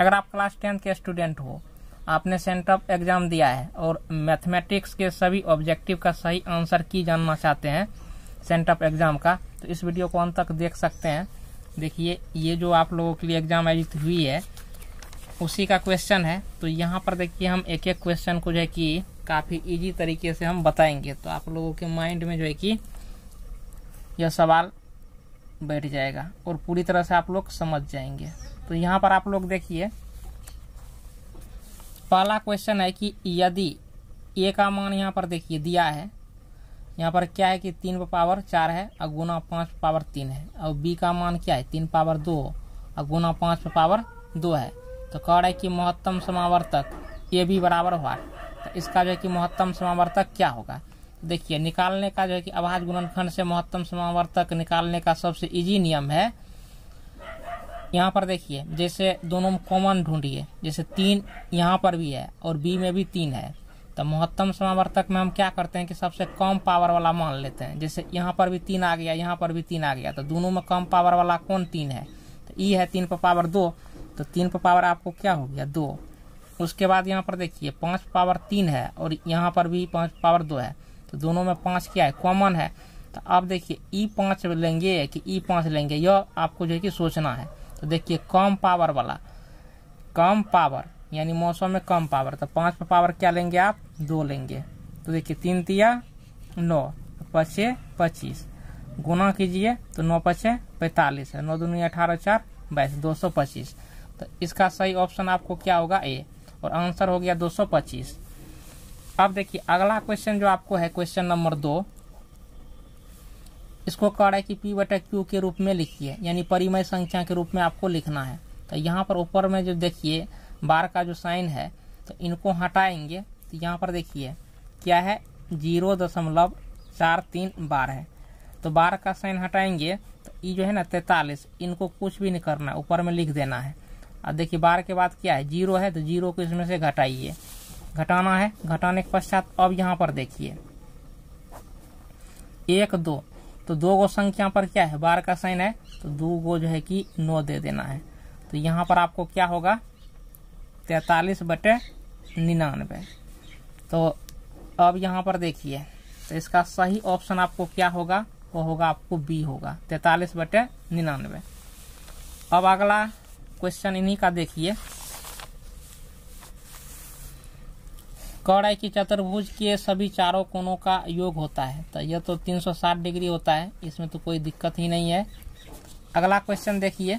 अगर आप class tenth के स्टूडेंट हो आपने ऑफ एग्जाम दिया है और मैथमेटिक्स के सभी ऑब्जेक्टिव का सही आंसर की जानना चाहते हैं ऑफ एग्जाम का तो इस वीडियो को अंत तक देख सकते हैं देखिए ये जो आप लोगों के लिए एग्जाम आयोजित हुई है उसी का क्वेश्चन है तो यहाँ पर देखिए हम एक एक क्वेश्चन को जो है कि काफ़ी इजी तरीके से हम बताएंगे तो आप लोगों के माइंड में जो है कि यह सवाल बैठ जाएगा और पूरी तरह से आप लोग समझ जाएंगे तो यहाँ पर आप लोग देखिए पहला क्वेश्चन है कि यदि ए का मान यहाँ पर देखिए दिया है यहाँ पर क्या है कि तीन पावर चार है और गुना पाँच पावर तीन है और बी का मान क्या है तीन पावर दो और गुना पाँच पावर दो है तो कह रहे कि महत्तम समावर्तक ए भी बराबर हुआ तो इसका जो है कि महत्तम समावर्तक क्या होगा देखिए निकालने का जो है कि आवाज गुणनखंड से महत्तम समावर्तक निकालने का सबसे इजी नियम है यहाँ पर देखिए जैसे दोनों में कॉमन ढूंढिए जैसे तीन यहाँ पर भी है और बी में भी तीन है तो महत्तम समावर्तक में हम क्या करते हैं कि सबसे कम पावर वाला मान लेते हैं जैसे यहाँ पर भी तीन आ गया यहाँ पर भी तीन आ गया तो दोनों में कम पावर वाला कौन तीन है तो ई e है तीन पर पावर दो तो तीन पर पावर आपको क्या हो गया दो उसके बाद यहाँ पर देखिए पाँच पावर तीन है और यहाँ पर भी पाँच पावर दो है तो दोनों में पाँच क्या है कॉमन है तो आप देखिए ई e पाँच लेंगे कि ई e पाँच लेंगे यह आपको जो है कि सोचना है तो देखिए कम पावर वाला कम पावर यानी मौसम में कम पावर तो पाँच पर पावर क्या लेंगे आप दो लेंगे तो देखिए तीन तिया नौ पचे पच्चीस गुना कीजिए तो नौ पचे पैंतालीस है नौ दूनी अठारह चार बाईस दो सौ पच्चीस तो इसका सही ऑप्शन आपको क्या होगा ए और आंसर हो गया दो सौ पच्चीस अब देखिए अगला क्वेश्चन जो आपको है क्वेश्चन नंबर दो इसको कह रहा है कि पी बटा क्यू के रूप में लिखिए यानी परिमय संख्या के रूप में आपको लिखना है तो यहाँ पर ऊपर में जो देखिए बार का जो साइन है तो इनको हटाएंगे तो यहाँ पर देखिए क्या है जीरो दशमलव चार तीन बार है तो बार का साइन हटाएंगे तो ये जो है ना तैतालीस इनको कुछ भी नहीं करना है ऊपर में लिख देना है अब देखिए बार के बाद क्या है जीरो है तो जीरो को इसमें से घटाइए घटाना है घटाने के पश्चात अब यहाँ पर देखिए एक दो तो दो गो संख्या पर क्या है बार का साइन है तो दो गो जो है कि नौ दे देना है तो यहाँ पर आपको क्या होगा तैतालीस बटे निन्यानवे तो अब यहाँ पर देखिए तो इसका सही ऑप्शन आपको क्या होगा वो होगा आपको बी होगा तैतालीस बटे निन्यानवे अब अगला क्वेश्चन इन्हीं का देखिए कह है कि चतुर्भुज के सभी चारों कोणों का योग होता है तो यह तो 360 डिग्री होता है इसमें तो कोई दिक्कत ही नहीं है अगला क्वेश्चन देखिए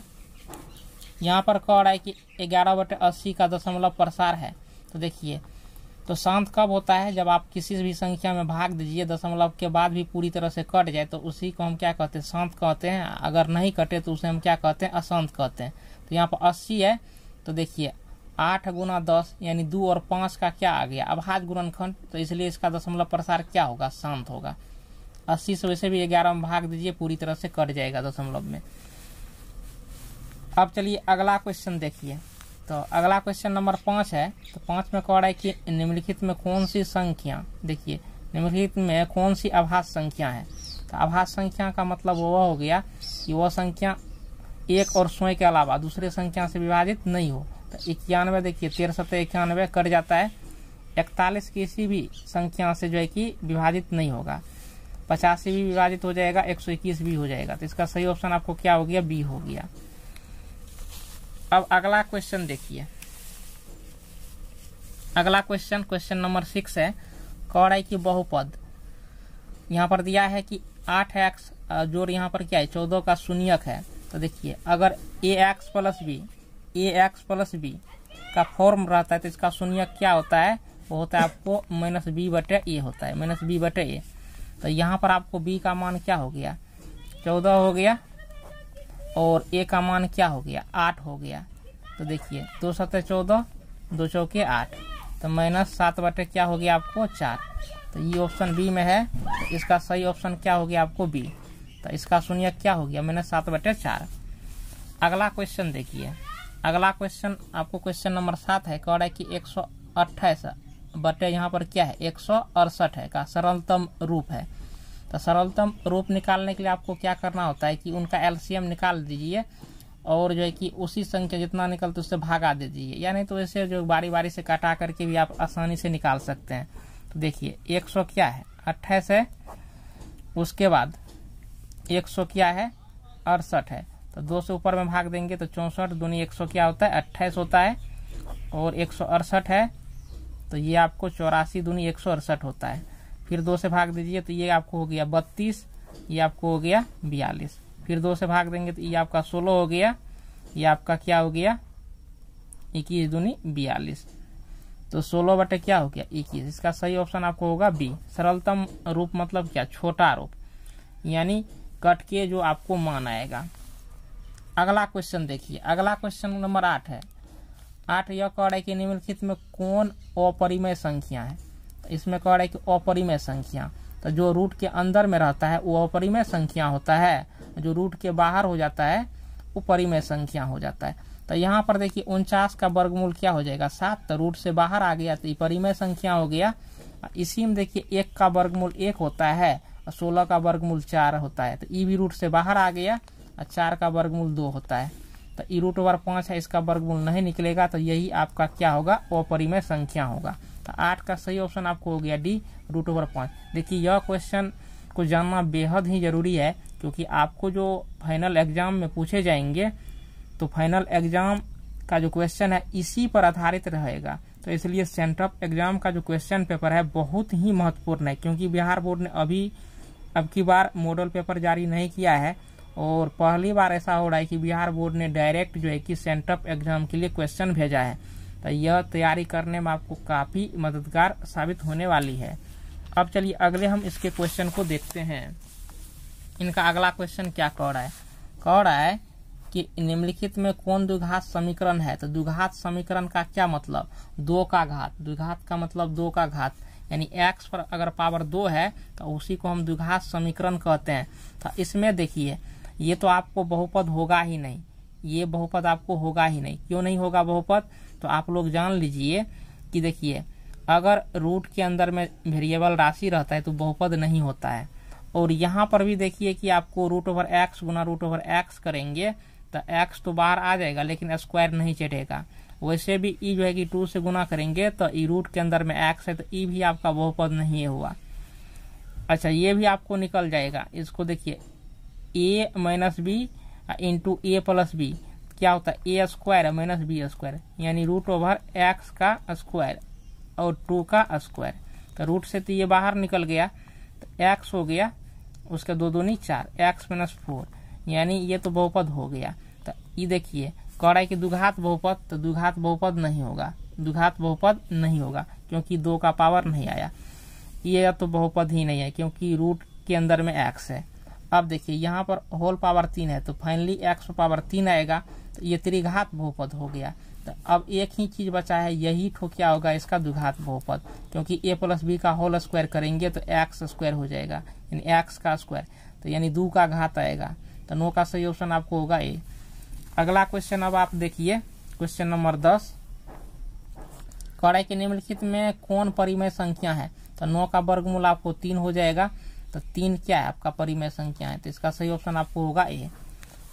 यहाँ पर कह रहा है कि ग्यारह बटे अस्सी का दशमलव प्रसार है तो देखिए तो शांत कब होता है जब आप किसी भी संख्या में भाग दीजिए दशमलव के बाद भी पूरी तरह से कट जाए तो उसी को हम क्या कहते हैं शांत कहते हैं अगर नहीं कटे तो उसे हम क्या कहते हैं अशांत कहते हैं तो यहाँ पर अस्सी है तो देखिए आठ गुना दस यानी दो और पांच का क्या आ गया अभाज गुणनखंड तो इसलिए इसका दशमलव प्रसार क्या होगा शांत होगा अस्सी से वैसे भी ग्यारह में भाग दीजिए पूरी तरह से कट जाएगा दशमलव में अब चलिए अगला क्वेश्चन देखिए तो अगला क्वेश्चन नंबर पाँच है तो पाँच में कह रहा है कि निम्नलिखित में कौन सी संख्या देखिए निम्नलिखित में कौन सी आभास संख्या है तो आभास संख्या का मतलब वह हो गया कि वह संख्या एक और स्वयं के अलावा दूसरे संख्या से विभाजित नहीं हो तो इक्यानवे देखिए तेरह सत्तर इक्यानवे कट जाता है इकतालीस किसी भी संख्या से जो है कि विभाजित नहीं होगा पचासी भी विभाजित हो जाएगा एक सौ इक्कीस भी हो जाएगा तो इसका सही ऑप्शन आपको क्या हो गया बी हो गया अब अगला क्वेश्चन देखिए अगला क्वेश्चन क्वेश्चन नंबर सिक्स है कौड़ाई की बहुपद यहाँ पर दिया है कि आठ एक्स जोड़ यहाँ पर क्या है चौदह का शून्यक है तो देखिए अगर A X plus B A X plus B का फॉर्म रहता है तो इसका शून्य क्या होता है वो होता है आपको माइनस बी बटे ए होता है माइनस बी बटे ए तो यहाँ पर आपको बी का मान क्या हो गया चौदह हो गया और ए का मान क्या हो गया आठ हो गया तो देखिए दो सत चौदह दो चौके आठ तो माइनस सात बटे क्या हो गया आपको चार तो ये ऑप्शन बी में है तो इसका सही ऑप्शन क्या हो गया आपको बी तो इसका शून्य क्या हो गया माइनस सात बटे चार अगला क्वेश्चन देखिए अगला क्वेश्चन आपको क्वेश्चन नंबर सात है कह रहा है कि एक सौ अट्ठाईस बटे यहाँ पर क्या है एक सौ अड़सठ है का सरलतम रूप है तो सरलतम रूप निकालने के लिए आपको क्या करना होता है कि उनका एलसीएम निकाल दीजिए और जो है कि उसी संख्या जितना निकलते उससे भागा दे दीजिए यानी तो ऐसे जो बारी बारी से कटा करके भी आप आसानी से निकाल सकते हैं तो देखिए एक सौ क्या है अट्ठाईस है उसके बाद एक सौ क्या है अड़सठ है तो दो से ऊपर में भाग देंगे तो चौंसठ दूनी एक सौ क्या होता है अट्ठाईस होता है और एक सौ अड़सठ है तो ये आपको चौरासी दूनी एक सौ अड़सठ होता है फिर दो से भाग दीजिए तो ये आपको हो गया बत्तीस ये आपको हो गया बयालीस फिर दो से भाग देंगे तो ये आपका सोलह हो गया ये आपका क्या हो गया इक्कीस दूनी बयालीस तो सोलह बटे क्या हो गया इक्कीस इसका सही ऑप्शन आपको होगा बी सरलतम रूप मतलब क्या छोटा रूप यानी कट के जो आपको मान आएगा अगला क्वेश्चन देखिए अगला क्वेश्चन नंबर आठ है आठ यह कह रहा है कि निम्नलिखित में कौन अपरिमय संख्या है इसमें कह रहा है कि अपरिमय संख्या तो जो रूट के अंदर में रहता है वो अपरिमय संख्या होता है जो रूट के बाहर हो जाता है वो परिमय संख्या हो जाता है तो यहाँ पर देखिए उनचास का वर्गमूल क्या हो जाएगा सात तो रूट से बाहर आ गया तो ये परिमय संख्या हो गया इसी में देखिए एक का वर्गमूल एक होता है और सोलह का वर्गमूल चार होता है तो ई भी रूट से बाहर आ गया और चार का वर्गमूल दो होता है तो ई रूट ओवर पाँच है इसका वर्गमूल नहीं निकलेगा तो यही आपका क्या होगा अपरिमय संख्या होगा तो आठ का सही ऑप्शन आपको हो गया डी रूट ओवर पाँच देखिए यह क्वेश्चन को जानना बेहद ही जरूरी है क्योंकि आपको जो फाइनल एग्जाम में पूछे जाएंगे तो फाइनल एग्जाम का जो क्वेश्चन है इसी पर आधारित रहेगा तो इसलिए सेंटअप एग्जाम का जो क्वेश्चन पेपर है बहुत ही महत्वपूर्ण है क्योंकि बिहार बोर्ड ने अभी अब की बार मॉडल पेपर जारी नहीं किया है और पहली बार ऐसा हो रहा है कि बिहार बोर्ड ने डायरेक्ट जो है कि सेंटअप एग्जाम के लिए क्वेश्चन भेजा है तो यह तैयारी करने में आपको काफ़ी मददगार साबित होने वाली है अब चलिए अगले हम इसके क्वेश्चन को देखते हैं इनका अगला क्वेश्चन क्या कह रहा है कह रहा है कि निम्नलिखित में कौन द्विघात समीकरण है तो द्विघात समीकरण का क्या मतलब दो का घात द्विघात का मतलब दो का घात यानी एक्स पर अगर पावर दो है तो उसी को हम द्विघात समीकरण कहते हैं तो इसमें देखिए ये तो आपको बहुपद होगा ही नहीं ये बहुपद आपको होगा ही नहीं क्यों नहीं होगा बहुपद तो आप लोग जान लीजिए कि देखिए अगर रूट के अंदर में वेरिएबल राशि रहता है तो बहुपद नहीं होता है और यहाँ पर भी देखिए कि आपको रूट ओवर एक्स गुना रूट ओवर एक्स करेंगे तो एक्स तो बाहर आ जाएगा लेकिन स्क्वायर नहीं चढ़ेगा वैसे भी ई e जो है कि टू से गुना करेंगे तो ई e रूट के अंदर में एक्स है तो ई e भी आपका बहुपद नहीं हुआ अच्छा ये भी आपको निकल जाएगा इसको देखिए A minus B into A plus B क्या होता है A square minus B square यानी रूट ओवर एक्स का स्क्वायर और टू का स्क्वायर तो रूट से तो ये बाहर निकल गया तो एक्स हो गया उसका दो दूनी चार एक्स माइनस फोर यानी ये तो बहुपद हो गया तो ये देखिए कड़ाई की दुघात बहुपद तो दुघात बहुपद नहीं होगा दुघात बहुपद नहीं होगा क्योंकि दो का पावर नहीं आया ये तो बहुपद ही नहीं है क्योंकि रूट के अंदर में एक्स है अब देखिए यहाँ पर होल पावर तीन है तो फाइनली एक्स पावर तीन आएगा तो ये त्रिघात बहुपद हो गया तो अब एक ही चीज बचा है यही ठो तो क्या होगा इसका दुघात बहुपद क्योंकि ए प्लस बी का होल स्क्वायर करेंगे तो एक्स स्क्वायर हो जाएगा यानी एक्स का स्क्वायर तो यानी दो का घात आएगा तो नो का सही ऑप्शन आपको होगा ए अगला क्वेश्चन अब आप देखिए क्वेश्चन नंबर दस कड़ाई के निम्नलिखित में कौन परिमय संख्या है तो नौ का वर्गमूल आपको तीन हो जाएगा तो तीन क्या है आपका परिमेय संख्या है तो इसका सही ऑप्शन आपको होगा ए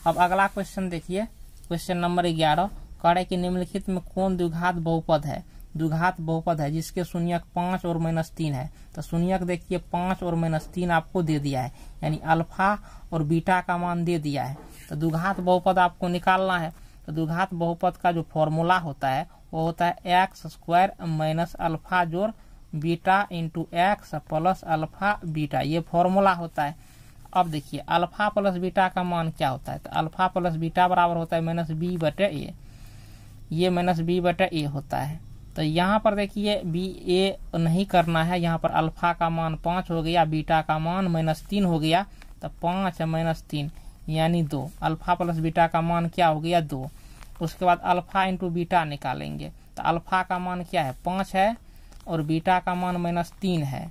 अब अगला क्वेश्चन देखिए क्वेश्चन नंबर ग्यारह कड़े रहे कि निम्नलिखित में कौन दुघात बहुपद है दुघात बहुपद है जिसके शून्यक पांच और माइनस तीन है तो शून्यक देखिए पांच और माइनस तीन आपको दे दिया है यानी अल्फा और बीटा का मान दे दिया है तो दुघात बहुपद आपको निकालना है तो दुघात बहुपद का जो फॉर्मूला होता है वो होता है एक्स स्क्वायर माइनस अल्फा जोर beta into X plus alpha beta ये फॉर्मूला होता है अब देखिए अल्फा प्लस बीटा का मान क्या होता है तो अल्फा प्लस बीटा बराबर होता है माइनस बी बटे ए ये माइनस बी बटे ए होता है तो यहाँ पर देखिए बी ए नहीं करना है यहाँ पर अल्फा का मान पाँच हो गया बीटा का मान माइनस तीन हो गया तो पाँच माइनस तीन यानी दो अल्फा प्लस बीटा का मान क्या हो गया दो उसके बाद अल्फा इंटू बीटा निकालेंगे तो अल्फा का मान क्या है पाँच है और बीटा का मान माइनस तीन है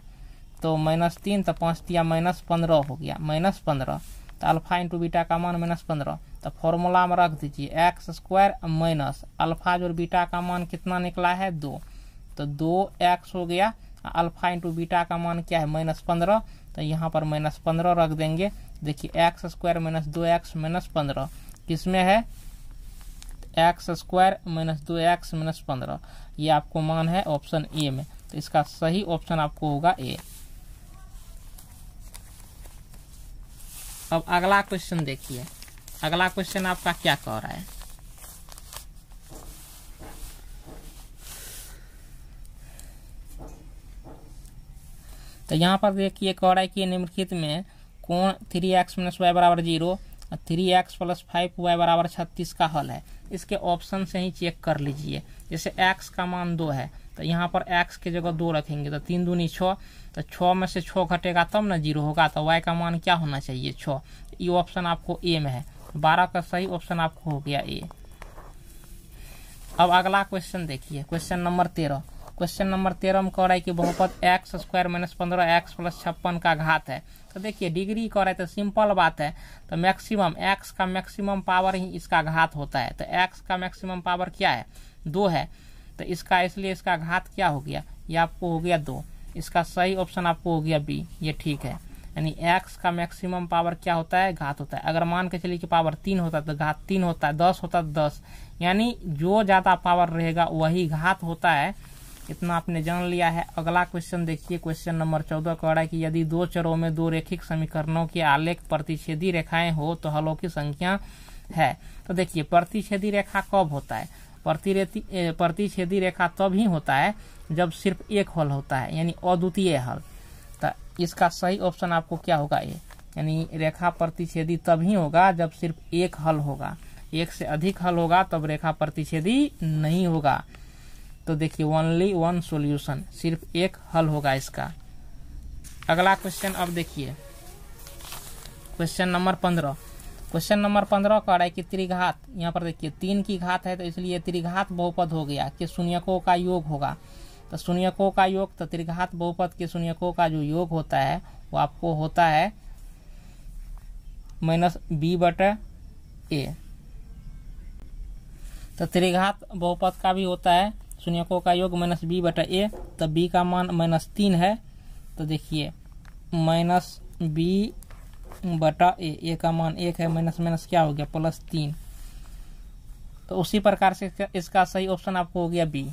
तो माइनस तीन तो पाँच दिया माइनस पंद्रह हो गया माइनस पंद्रह तो अल्फा इंटू बीटा का मान माइनस पंद्रह तो फॉर्मूला में रख दीजिए एक्स स्क्वायर माइनस अल्फा जो बीटा का मान कितना निकला है दो तो दो एक्स हो गया अल्फा इंटू बीटा का मान क्या है माइनस पंद्रह तो यहाँ पर माइनस पंद्रह रख देंगे देखिए एक्स स्क्वायर माइनस दो एक्स माइनस पंद्रह किसमें है एक्स स्क्वायर माइनस दो एक्स माइनस पंद्रह ये आपको मान है ऑप्शन ए में तो इसका सही ऑप्शन आपको होगा ए अब अगला क्वेश्चन देखिए अगला क्वेश्चन आपका क्या कह रहा है तो यहाँ पर देखिए कह रहा है कि निम्नलिखित में कौन थ्री एक्स माइनस वाई बराबर जीरो और three X plus five Y बराबर छत्तीस का हल है इसके ऑप्शन से ही चेक कर लीजिए जैसे एक्स का मान दो है तो यहाँ पर एक्स के जगह दो रखेंगे तो तीन दूनी छः तो छः में से छः घटेगा तब ना जीरो होगा तो वाई का मान क्या होना चाहिए छः ये ऑप्शन आपको ए में है बारह का सही ऑप्शन आपको हो गया ए अब अगला क्वेश्चन देखिए क्वेश्चन नंबर तेरह क्वेश्चन नंबर तेरह में कह रहा है कि बहुपद एक्स स्क्वायर माइनस पंद्रह एक्स प्लस छप्पन का घात है तो देखिए डिग्री कर रहे तो सिंपल बात है तो मैक्सिमम एक्स का मैक्सिमम पावर ही इसका घात होता है तो एक्स का मैक्सिमम पावर क्या है दो है तो इसका इसलिए इसका घात क्या हो गया ये आपको हो गया दो इसका सही ऑप्शन आपको हो गया बी ये ठीक है यानी एक्स का मैक्सिमम पावर क्या होता है घात होता है अगर मान के चलिए कि पावर तीन होता है तो घात तीन होता है दस होता है दस यानी जो ज़्यादा पावर रहेगा वही घात होता है इतना आपने जान लिया है अगला क्वेश्चन देखिए क्वेश्चन नंबर चौदह कह रहा है कि यदि दो चरों में दो रेखिक समीकरणों के आलेख प्रतिच्छेदी रेखाएं हो तो हलों की संख्या है तो देखिए प्रतिच्छेदी रेखा कब होता है प्रतिच्छेदी रेखा तब ही होता है जब सिर्फ एक हल होता है यानी अद्वितीय हल तो इसका सही ऑप्शन आपको क्या होगा ये यानी रेखा प्रतिच्छेदी तब ही होगा जब सिर्फ एक हल होगा एक से अधिक हल होगा तब रेखा प्रतिच्छेदी नहीं होगा तो देखिए ओनली वन सोल्यूशन सिर्फ एक हल होगा इसका अगला क्वेश्चन अब देखिए क्वेश्चन नंबर पंद्रह क्वेश्चन नंबर पंद्रह कह रहा है कि त्रिघात यहाँ पर देखिए तीन की घात है तो इसलिए त्रिघात बहुपद हो गया कि शून्यकों का योग होगा तो शून्यकों का योग तो त्रिघात बहुपद के शून्यकों का जो योग होता है वो आपको होता है माइनस बी बट ए तो त्रिघात बहुपद का भी होता है शून्यकों का योग माइनस बी बटा ए तो बी का मान माइनस तीन है तो देखिए माइनस बी बटा ए ए का मान एक है माइनस माइनस क्या हो गया प्लस तीन तो उसी प्रकार से इसका सही ऑप्शन आपको हो गया बी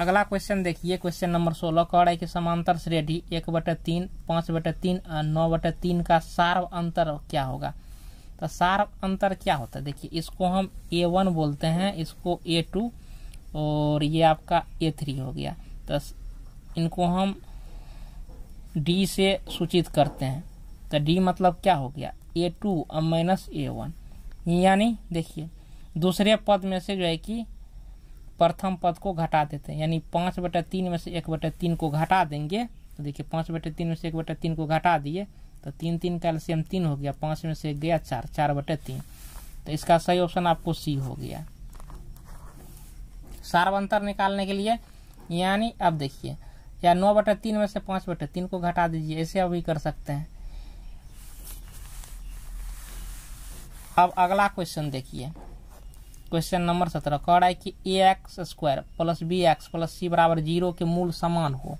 अगला क्वेश्चन देखिए क्वेश्चन नंबर सोलह कह रहा है कि समांतर श्रेणी एक बटा तीन पाँच बटे तीन और नौ बटे तीन का सार्व अंतर क्या होगा तो सार्व अंतर क्या होता है देखिए इसको हम ए वन बोलते हैं इसको ए टू और ये आपका ए थ्री हो गया तो इनको हम डी से सूचित करते हैं तो डी मतलब क्या हो गया ए टू और माइनस ए वन यानी देखिए दूसरे पद में से जो है कि प्रथम पद को घटा देते हैं यानी पाँच बटे तीन में से एक बटे तीन को घटा देंगे तो देखिए पाँच बटे तीन में से एक बटे तीन को घटा दिए तो तीन तीन का एल्शियम तीन हो गया पाँच में से गया चार चार बटे तीन तो इसका सही ऑप्शन आपको सी हो गया सार्व अंतर निकालने के लिए यानी अब देखिए या नौ बटे तीन में से पांच बटे तीन को घटा दीजिए ऐसे अभी कर सकते हैं अब अगला क्वेश्चन देखिए क्वेश्चन नंबर सत्रह कह रहा है कि A X square plus B X plus C बराबर जीरो के मूल समान हो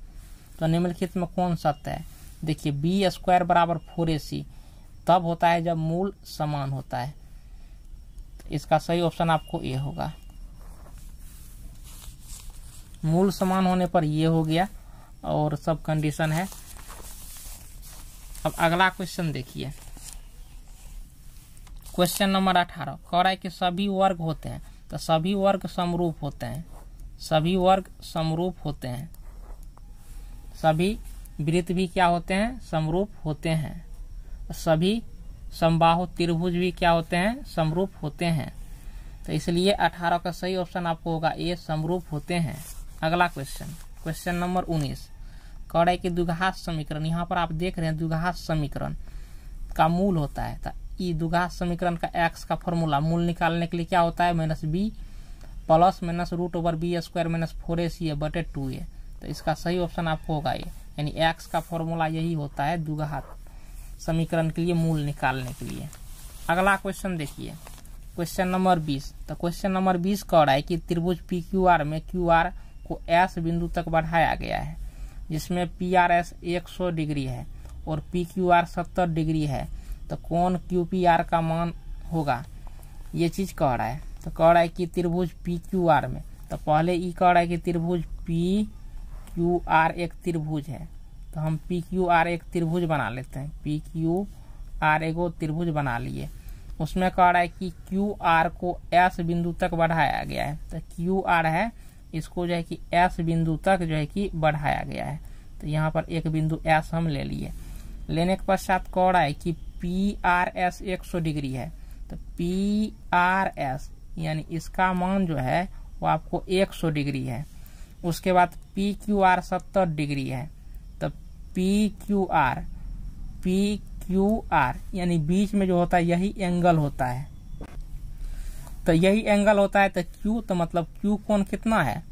तो निम्नलिखित में कौन सत्य है देखिए बी स्क्वायर बराबर फोर ए सी तब होता है जब मूल समान होता है इसका सही ऑप्शन आपको ए होगा मूल समान होने पर ये हो गया और सब कंडीशन है अब अगला क्वेश्चन देखिए क्वेश्चन नंबर अठारह कह रहा है कि सभी वर्ग होते हैं तो सभी वर्ग समरूप होते हैं सभी वर्ग समरूप होते हैं सभी वृत्त भी क्या होते हैं समरूप होते हैं सभी समबाहु त्रिभुज भी क्या होते हैं समरूप होते हैं तो इसलिए अठारह का सही ऑप्शन आपको होगा ए समरूप होते हैं अगला क्वेश्चन क्वेश्चन नंबर उन्नीस कड़े के दुघात समीकरण यहाँ पर आप देख रहे हैं दुघात समीकरण का मूल होता है ये तो दुघात समीकरण का एक्स का फॉर्मूला मूल निकालने के लिए क्या होता है minus B plus minus root over B square minus four A C A बटे टू ए तो इसका सही ऑप्शन आपको होगा ये यानी एक्स का फॉर्मूला यही होता है दुघात समीकरण के लिए मूल निकालने के लिए अगला क्वेश्चन देखिए क्वेश्चन नंबर बीस तो क्वेश्चन नंबर बीस कह रहा है कि त्रिभुज पी क्यू आर में क्यू आर को एस बिंदु तक बढ़ाया गया है जिसमें पी आर एस एक सौ डिग्री है और पी क्यू आर सत्तर डिग्री है तो कौन क्यू पी आर का मान होगा ये चीज़ कह रहा है तो कह रहा है कि त्रिभुज पी क्यू आर में तो पहले ये कह रहा है कि त्रिभुज पी क्यू आर एक त्रिभुज है तो हम पी क्यू आर एक त्रिभुज बना लेते हैं पी क्यू आर एगो त्रिभुज बना लिए उसमें कह रहा है कि क्यू आर को एस बिंदु तक बढ़ाया गया है तो क्यू आर है इसको जो है कि एस बिंदु तक जो है कि बढ़ाया गया है तो यहाँ पर एक बिंदु एस हम ले लिए लेने के पश्चात कौन आए कि पी आर एस एक सौ डिग्री है तो पी आर एस यानी इसका मान जो है वो आपको एक सौ डिग्री है उसके बाद पी क्यू आर सत्तर डिग्री है तो P Q R P Q R यानी बीच में जो होता है यही एंगल होता है तो यही एंगल होता है तो क्यू तो मतलब क्यू कोण कितना है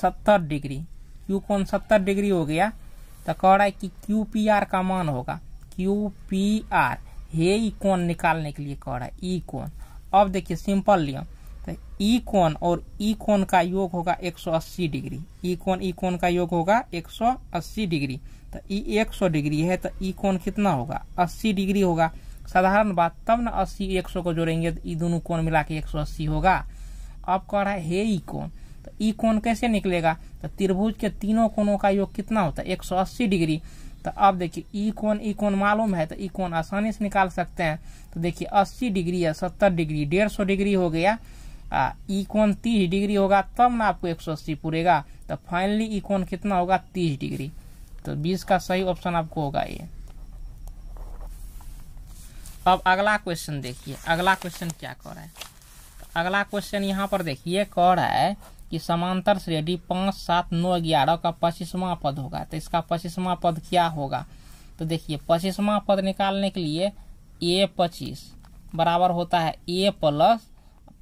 सत्तर डिग्री क्यू कोण सत्तर डिग्री हो गया तो कह रहा है कि क्यू पी आर का मान होगा क्यू पी आर हे ई कोण निकालने के लिए कह रहा है ई कोण अब देखिए सिंपल लिया तो ई कोण और ई कोण का योग होगा 180 डिग्री ई कोण ई कोण का योग होगा 180 डिग्री तो ई 100 डिग्री है तो ई कोण कितना होगा 80 डिग्री होगा साधारण बात तब ना अस्सी एक सौ को जोड़ेंगे तो ये दोनों कोण मिला के एक सौ अस्सी होगा अब कह रहा है हे ई कोण तो ई कोण कैसे निकलेगा तो त्रिभुज के तीनों कोणों का योग कितना होता है एक सौ अस्सी डिग्री तो अब देखिए ई कोण ई कोण मालूम है तो ई कोण आसानी से निकाल सकते हैं तो देखिए अस्सी डिग्री या सत्तर डिग्री डेढ़ सौ डिग्री हो गया ई कोण तीस डिग्री होगा तब ना आपको एक सौ अस्सी पूरेगा तो फाइनली ई कोण कितना होगा तीस डिग्री तो बीस का सही ऑप्शन आपको होगा ये अब अगला क्वेश्चन देखिए अगला क्वेश्चन क्या कह रहा है तो अगला क्वेश्चन यहाँ पर देखिए कह रहा है कि समांतर श्रेणी पाँच सात नौ ग्यारह का पच्चीसवां पद होगा तो इसका पच्चीसवां पद क्या होगा तो देखिए पच्चीसवां पद निकालने के लिए ए पच्चीस बराबर होता है ए प्लस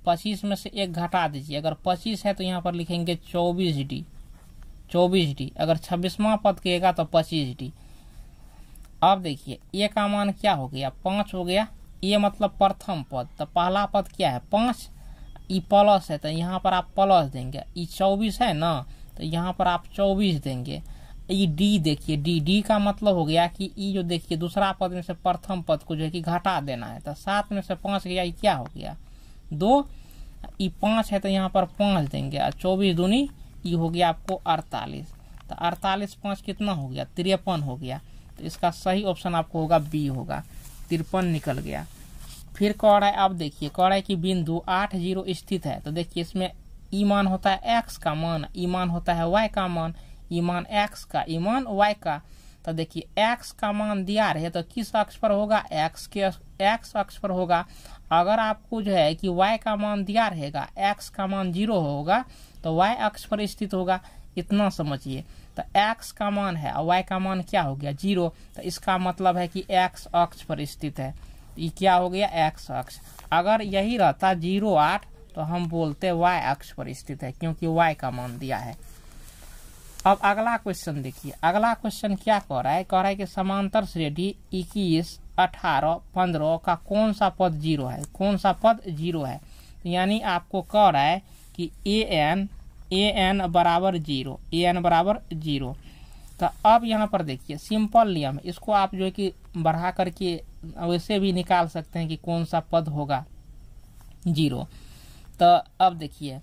पच्चीस में से एक घटा दीजिए अगर पच्चीस है तो यहाँ पर लिखेंगे चौबीस डी चौबीस डी अगर छब्बीसवां पद कहेगा तो पच्चीस डी अब देखिए ए का मान क्या हो गया पाँच हो गया ए मतलब प्रथम पद तो पहला पद क्या है पाँच ई प्लस है तो यहाँ पर आप प्लस देंगे ई चौबीस है ना तो यहाँ पर आप चौबीस देंगे ई डी देखिए डी डी का मतलब हो गया कि ई जो देखिए दूसरा पद में से प्रथम पद को जो है कि घटा देना है तो सात में से पाँच गया ये क्या हो गया दो ई पाँच है तो यहाँ पर पाँच देंगे और चौबीस दूनी ये हो गया आपको अड़तालीस तो अड़तालीस पाँच कितना हो गया तिरपन हो गया तो इसका सही ऑप्शन आपको होगा बी होगा तिरपन निकल गया फिर कौड़ाई आप देखिए कौड़ाई की बिंदु आठ जीरो स्थित है तो देखिए इसमें ईमान e होता है एक्स का मान ईमान e होता है वाई का मान ईमान e एक्स का ईमान वाई का तो देखिए एक्स का मान दिया रहे तो किस अक्ष पर होगा एक्स के एक्स अक्ष पर होगा अगर आपको जो है कि वाई का मान दिया रहेगा एक्स का मान जीरो होगा तो वाई अक्ष पर स्थित होगा इतना समझिए तो एक्स का मान है और वाई का मान क्या हो गया जीरो तो इसका मतलब है कि एक्स अक्ष पर स्थित है ये क्या हो गया एक्स अक्ष अगर यही रहता जीरो आठ तो हम बोलते वाई अक्ष पर स्थित है क्योंकि वाई का मान दिया है अब अगला क्वेश्चन देखिए अगला क्वेश्चन क्या कह रहा है कह रहा है कि समांतर श्रेणी इक्कीस अठारह पंद्रह का कौन सा पद जीरो है कौन सा पद जीरो है यानी आपको कह रहा है कि ए एन ए एन बराबर जीरो ए एन बराबर जीरो तो अब यहाँ पर देखिए सिंपल नियम इसको आप जो है कि बढ़ा करके वैसे भी निकाल सकते हैं कि कौन सा पद होगा जीरो तो अब देखिए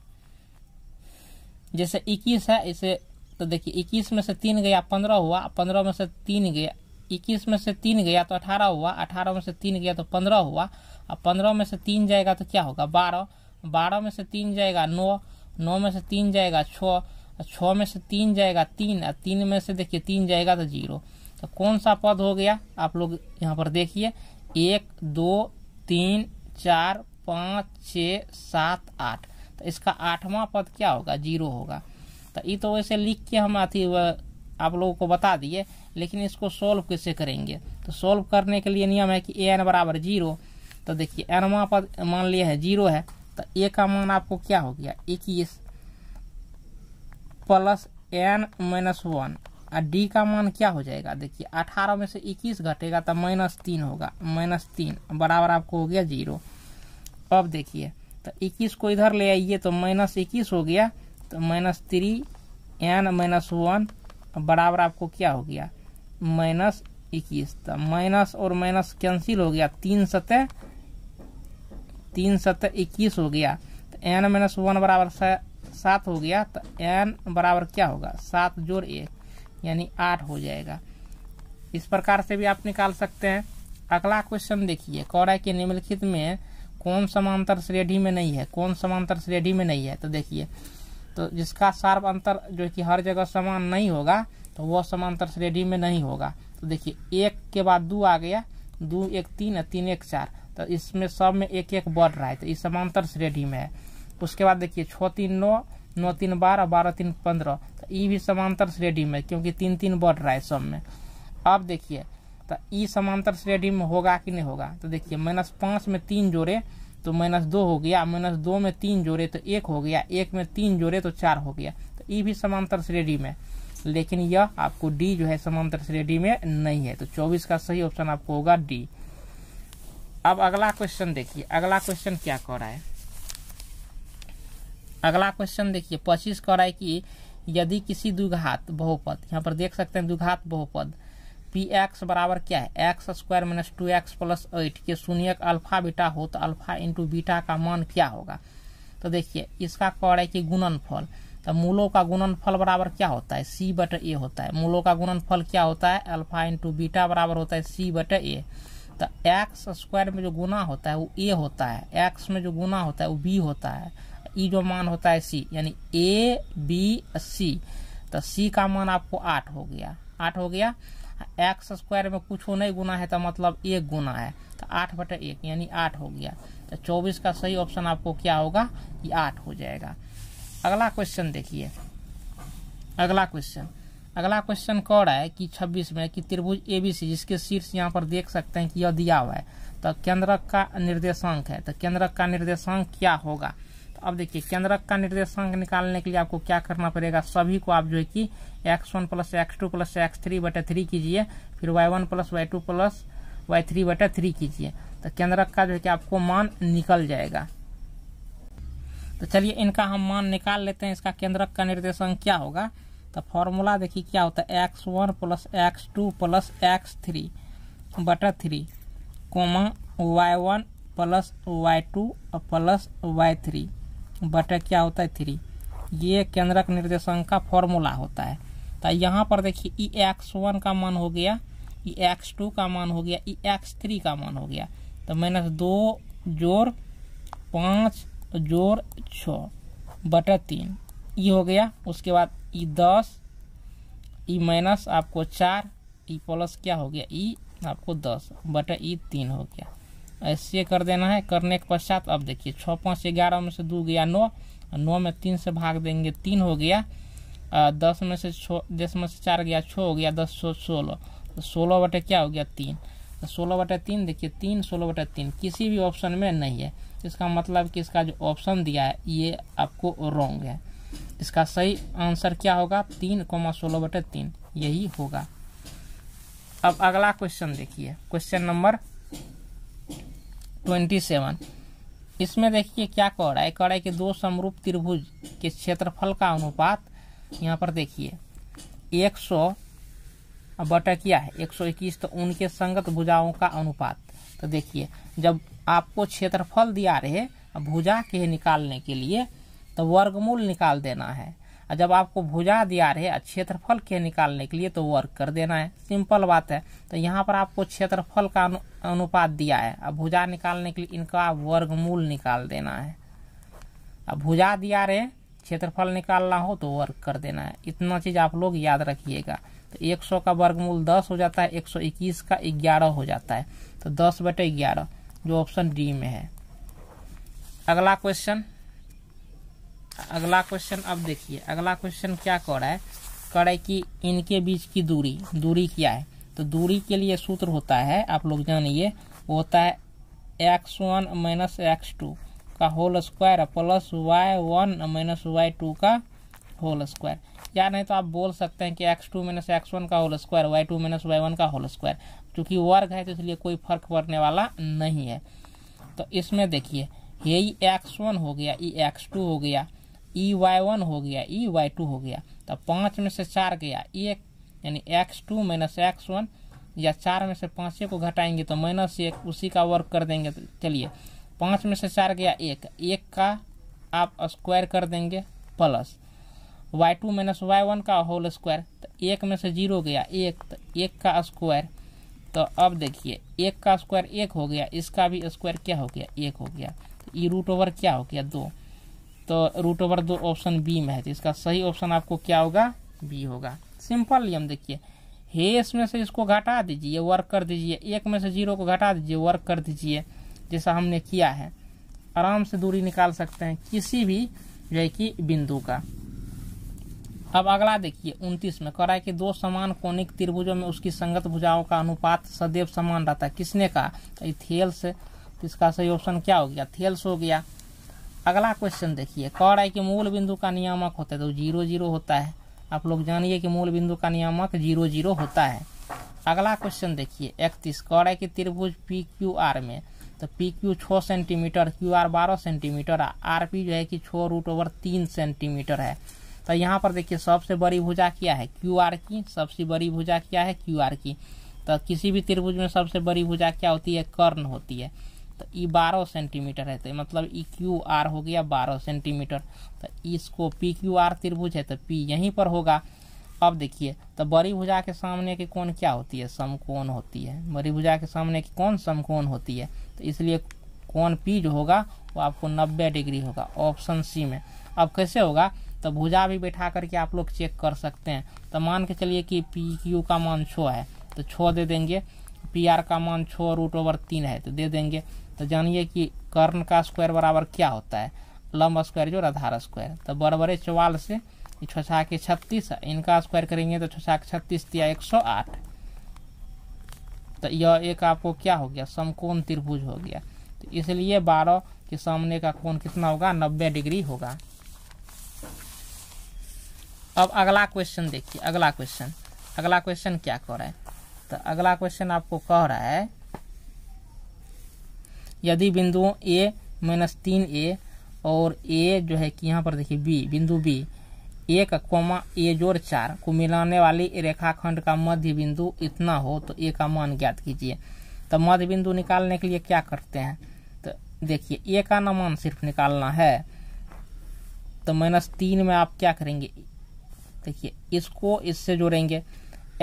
जैसे इक्कीस है इसे तो देखिए इक्कीस में से तीन गया पंद्रह हुआ पंद्रह में से तीन गया इक्कीस में से तीन गया तो अठारह हुआ अठारह में से तीन गया तो पंद्रह हुआ और पंद्रह में से तीन जाएगा तो क्या होगा बारह बारह में से तीन जाएगा नौ नौ में से तीन जाएगा छः छः में से तीन जाएगा तीन और तीन में से देखिए तीन जाएगा तो जीरो तो कौन सा पद हो गया आप लोग यहाँ पर देखिए एक दो तीन चार पाँच छ सात आठ तो इसका आठवां पद क्या होगा जीरो होगा तो ये तो वैसे लिख के हम आती आप लोगों को बता दिए लेकिन इसको सॉल्व कैसे करेंगे तो सॉल्व करने के लिए नियम है कि ए एन बराबर जीरो तो देखिए एनवा पद मान लिया है जीरो है तो ए का मान आपको क्या हो गया इक्कीस प्लस एन माइनस वन और डी का मान क्या हो जाएगा देखिए अठारह में से इक्कीस घटेगा तो माइनस तीन होगा माइनस तीन बराबर आपको हो गया जीरो अब देखिए तो इक्कीस को इधर ले आइए तो माइनस इक्कीस हो गया तो minus three N minus one बराबर आपको क्या हो गया माइनस इक्कीस तो माइनस और माइनस कैंसिल हो गया तीन सतह तीन सत्तर इक्कीस हो गया तो एन माइनस वन बराबर सात हो गया तो एन बराबर क्या होगा सात जोड़ एक यानी आठ हो जाएगा इस प्रकार से भी आप निकाल सकते हैं अगला क्वेश्चन देखिए कौरा के निम्नलिखित में कौन समांतर श्रेणी में नहीं है कौन समांतर श्रेणी में नहीं है तो देखिए तो जिसका सार्व अंतर जो कि हर जगह समान नहीं होगा तो वह समांतर श्रेणी में नहीं होगा तो देखिए एक के बाद दो आ गया दो एक तीन तीन एक चार तो इसमें सब में एक एक बढ़ रहा है तो ये समांतर श्रेणी में है उसके बाद देखिए छः तीन नौ नौ तीन बारह बारह तीन पंद्रह तो ये भी समांतर श्रेणी में क्योंकि तीन तीन बढ़ रहा है सब में अब देखिए तो ई समांतर श्रेणी में होगा कि नहीं होगा तो देखिए माइनस पाँच में तीन जोड़े तो माइनस दो हो गया माइनस दो में तीन जोड़े तो एक हो गया एक में तीन जोड़े तो चार हो गया तो ये भी समांतर श्रेणी में लेकिन यह आपको डी जो है समांतर श्रेणी में नहीं है तो चौबीस का सही ऑप्शन आपको होगा डी अब अगला क्वेश्चन देखिए अगला क्वेश्चन क्या कह रहा है अगला क्वेश्चन देखिए पच्चीस कह रहा है कि यदि किसी दुघात बहुपद यहाँ पर देख सकते हैं दुघात बहुपद पी एक्स बराबर क्या है X square minus two X plus eight के शून्य अल्फा बीटा हो तो अल्फा इंटू बीटा का मान क्या होगा तो देखिए इसका कह रहा है कि गुणनफल तो मूलों का गुणनफल बराबर क्या होता है सी बट ए होता है मूलों का गुणनफल क्या होता है अल्फा इंटू बीटा बराबर होता है सी बट ए तो एक्स स्क्वायर में जो गुना होता है वो ए होता है एक्स में जो गुना होता है वो बी होता है ई e जो मान होता है सी यानी ए बी सी तो सी का मान आपको आठ हो गया आठ हो गया एक्स स्क्वायर में कुछ नहीं गुना है तो मतलब एक गुना है तो आठ बटे एक यानी आठ हो गया तो चौबीस का सही ऑप्शन आपको क्या होगा ये आठ हो जाएगा अगला क्वेश्चन देखिए अगला क्वेश्चन अगला क्वेश्चन कह रहा है कि 26 में कि त्रिभुज एबीसी जिसके शीर्ष यहाँ पर देख सकते हैं कि यह दिया हुआ है तो केंद्रक का निर्देशांक है तो केंद्रक का निर्देशांक क्या होगा तो अब देखिए केंद्रक का निर्देशांक निकालने के लिए आपको क्या करना पड़ेगा सभी को आप जो है कि X one plus X two plus X three बटे थ्री कीजिए फिर Y one plus Y two plus Y three बटा थ्री कीजिए तो केंद्रक का जो है कि आपको मान निकल जाएगा तो चलिए इनका हम मान निकाल लेते हैं इसका केंद्रक का निर्देशांक क्या होगा तो फॉर्मूला देखिए क्या होता है X one plus X two plus X three बटा three comma Y one plus Y two और प्लस वाई थ्री बटा क्या होता है थ्री ये केंद्रक निर्देशांक का फॉर्मूला होता है तो यहाँ पर देखिए ई एक्स वन का मान हो गया ई एक्स टू का मान हो गया ई एक्स थ्री का मान हो गया तो माइनस दो जोर पाँच जोर छः बटा तीन ई हो गया उसके बाद ई दस ई माइनस आपको चार ई प्लस क्या हो गया ई आपको दस बटे ई तीन हो गया ऐसे कर देना है करने के पश्चात अब देखिए छः पाँच ग्यारह में से दो गया नौ नौ में तीन से भाग देंगे तीन हो गया आ, दस में से छो दस में से चार गया छः हो गया दस सौ सोलह तो सोलह बटे क्या हो गया तीन तो सोलह बटे तीन देखिए तीन सोलह बटे तीन किसी भी ऑप्शन में नहीं है इसका मतलब कि इसका जो ऑप्शन दिया है ये आपको रॉन्ग है इसका सही आंसर क्या होगा तीन कोमा सोलह बटे तीन यही होगा अब अगला क्वेश्चन देखिए क्वेश्चन नंबर ट्वेंटी सेवन इसमें देखिए क्या कह रहा है कह रहा है कि दो समरूप त्रिभुज के क्षेत्रफल का अनुपात यहाँ पर देखिए एक सौ बटा क्या है एक सौ इक्कीस तो उनके संगत भुजाओं का अनुपात तो देखिए जब आपको क्षेत्रफल दिया रहे भुजा के निकालने के लिए तो वर्गमूल निकाल देना है और जब आपको भुजा दिया रहे क्षेत्रफल के निकालने के लिए तो वर्ग कर देना है सिंपल बात है तो यहाँ पर आपको क्षेत्रफल का अनुपात दिया है अब भुजा निकालने के लिए इनका वर्गमूल निकाल देना है अब भुजा दिया रहे क्षेत्रफल निकालना हो तो वर्ग कर देना है इतना चीज आप लोग याद रखिएगा तो 100 का वर्गमूल 10 हो जाता है 121 का 11 हो जाता है तो 10 बटे ग्यारह जो ऑप्शन डी में है अगला क्वेश्चन अगला क्वेश्चन अब देखिए अगला क्वेश्चन क्या कर रहा है कह रहा है कि इनके बीच की दूरी दूरी क्या है तो दूरी के लिए सूत्र होता है आप लोग जानिए वो होता है X one minus X two का whole square plus Y one minus Y two का होल स्क्वायर या नहीं तो आप बोल सकते हैं कि X two minus X one का whole square Y two minus Y one का होल स्क्वायर चूंकि वर्ग है तो इसलिए कोई फर्क पड़ने वाला नहीं है तो इसमें देखिए यही एक्स वन हो गया ये एक्स टू हो गया ई वाई वन हो गया ई वाई टू हो गया तो पाँच में से चार गया एक यानी X two minus X one या चार में से पाँचे को घटाएंगे तो माइनस एक उसी का वर्क कर देंगे तो चलिए पाँच में से चार गया एक एक का आप स्क्वायर कर देंगे plus Y two minus Y one का होल स्क्वायर तो एक में से जीरो गया एक तो एक का स्क्वायर तो अब देखिए एक का स्क्वायर एक हो गया इसका भी स्क्वायर क्या हो गया एक हो गया तो ई रूट ओवर क्या हो गया दो तो रूट ओवर दो ऑप्शन बी में है तो इसका सही ऑप्शन आपको क्या होगा बी होगा सिंपल नियम देखिए हेस में से इसको घटा दीजिए वर्क कर दीजिए एक में से जीरो को घटा दीजिए वर्क कर दीजिए जैसा हमने किया है आराम से दूरी निकाल सकते हैं किसी भी जो कि बिंदु का अब अगला देखिए उन्तीस में कह रहा है कि दो समान कोनिक त्रिभुजों में उसकी संगत भुजाओं का अनुपात सदैव समान रहता है किसने कहा थेल्स तो, तो इसका सही ऑप्शन क्या हो गया थेल्स हो गया अगला क्वेश्चन देखिए है के मूल बिंदु का नियामक होता है तो जीरो जीरो होता है आप लोग जानिए कि मूल बिंदु का नियामक जीरो जीरो होता है अगला क्वेश्चन देखिए इकतीस है कि त्रिभुज पी क्यू आर में तो पी क्यू छः सेंटीमीटर क्यू आर बारह सेंटीमीटर आर पी जो है कि छः रूट ओवर तीन सेंटीमीटर है तो यहाँ पर देखिए सबसे बड़ी भुजा क्या है क्यू आर की सबसे बड़ी भुजा क्या है क्यू आर की तो किसी भी त्रिभुज में सबसे बड़ी भुजा क्या होती है कर्ण होती है तो ई बारह सेंटीमीटर है तो मतलब ई क्यू आर हो गया बारह सेंटीमीटर तो इसको पी क्यू आर त्रिभुज है तो पी यहीं पर होगा अब देखिए तो बड़ी भुजा के सामने की कोण क्या होती है समकोण होती है बड़ी भुजा के सामने की कौन समकोण होती है तो इसलिए कोण पी जो होगा वो आपको 90 डिग्री होगा ऑप्शन सी में अब कैसे होगा तो भुजा भी बैठा करके आप लोग चेक कर सकते हैं तो मान के चलिए कि पी क्यू का मान छो है तो छो दे देंगे पी आर का मान छो रूट ओवर तीन है तो दे देंगे तो जानिए कि कर्ण का स्क्वायर बराबर क्या होता है लंब स्क्वायर जो आधार स्क्वायर तो बड़बड़े चौवाल से छछा के छत्तीस इनका स्क्वायर करेंगे तो छछा के छत्तीस दिया एक सौ आठ तो यह एक आपको क्या हो गया समकोण त्रिभुज हो गया तो इसलिए बारह के सामने का कोण कितना होगा नब्बे डिग्री होगा अब अगला क्वेश्चन देखिए अगला क्वेश्चन अगला क्वेश्चन क्या कह रहा है तो अगला क्वेश्चन आपको कह रहा है यदि बिंदुओं ए माइनस तीन ए और ए जो है कि यहाँ पर देखिए बी बिंदु बी एक कोमा ए जोड़ चार को मिलाने वाली रेखाखंड का मध्य बिंदु इतना हो तो ए का मान ज्ञात कीजिए तो मध्य बिंदु निकालने के लिए क्या करते हैं तो देखिए ए का ना मान सिर्फ निकालना है तो माइनस तीन में आप क्या करेंगे देखिए इसको इससे जोड़ेंगे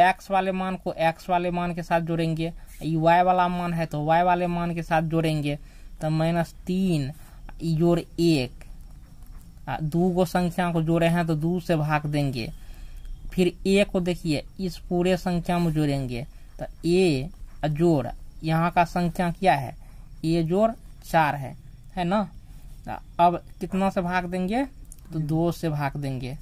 एक्स वाले मान को एक्स वाले मान के साथ जोड़ेंगे ये वाई वाला मान है तो वाई वाले मान के साथ जोड़ेंगे तो माइनस तीन जोड़ एक दो गो संख्या को जोड़े हैं तो दो से भाग देंगे फिर ए को देखिए इस पूरे संख्या में जोड़ेंगे तो ए जोड़ यहाँ का संख्या क्या है ए जोड़ चार है है ना अब कितना से भाग देंगे तो दो से भाग देंगे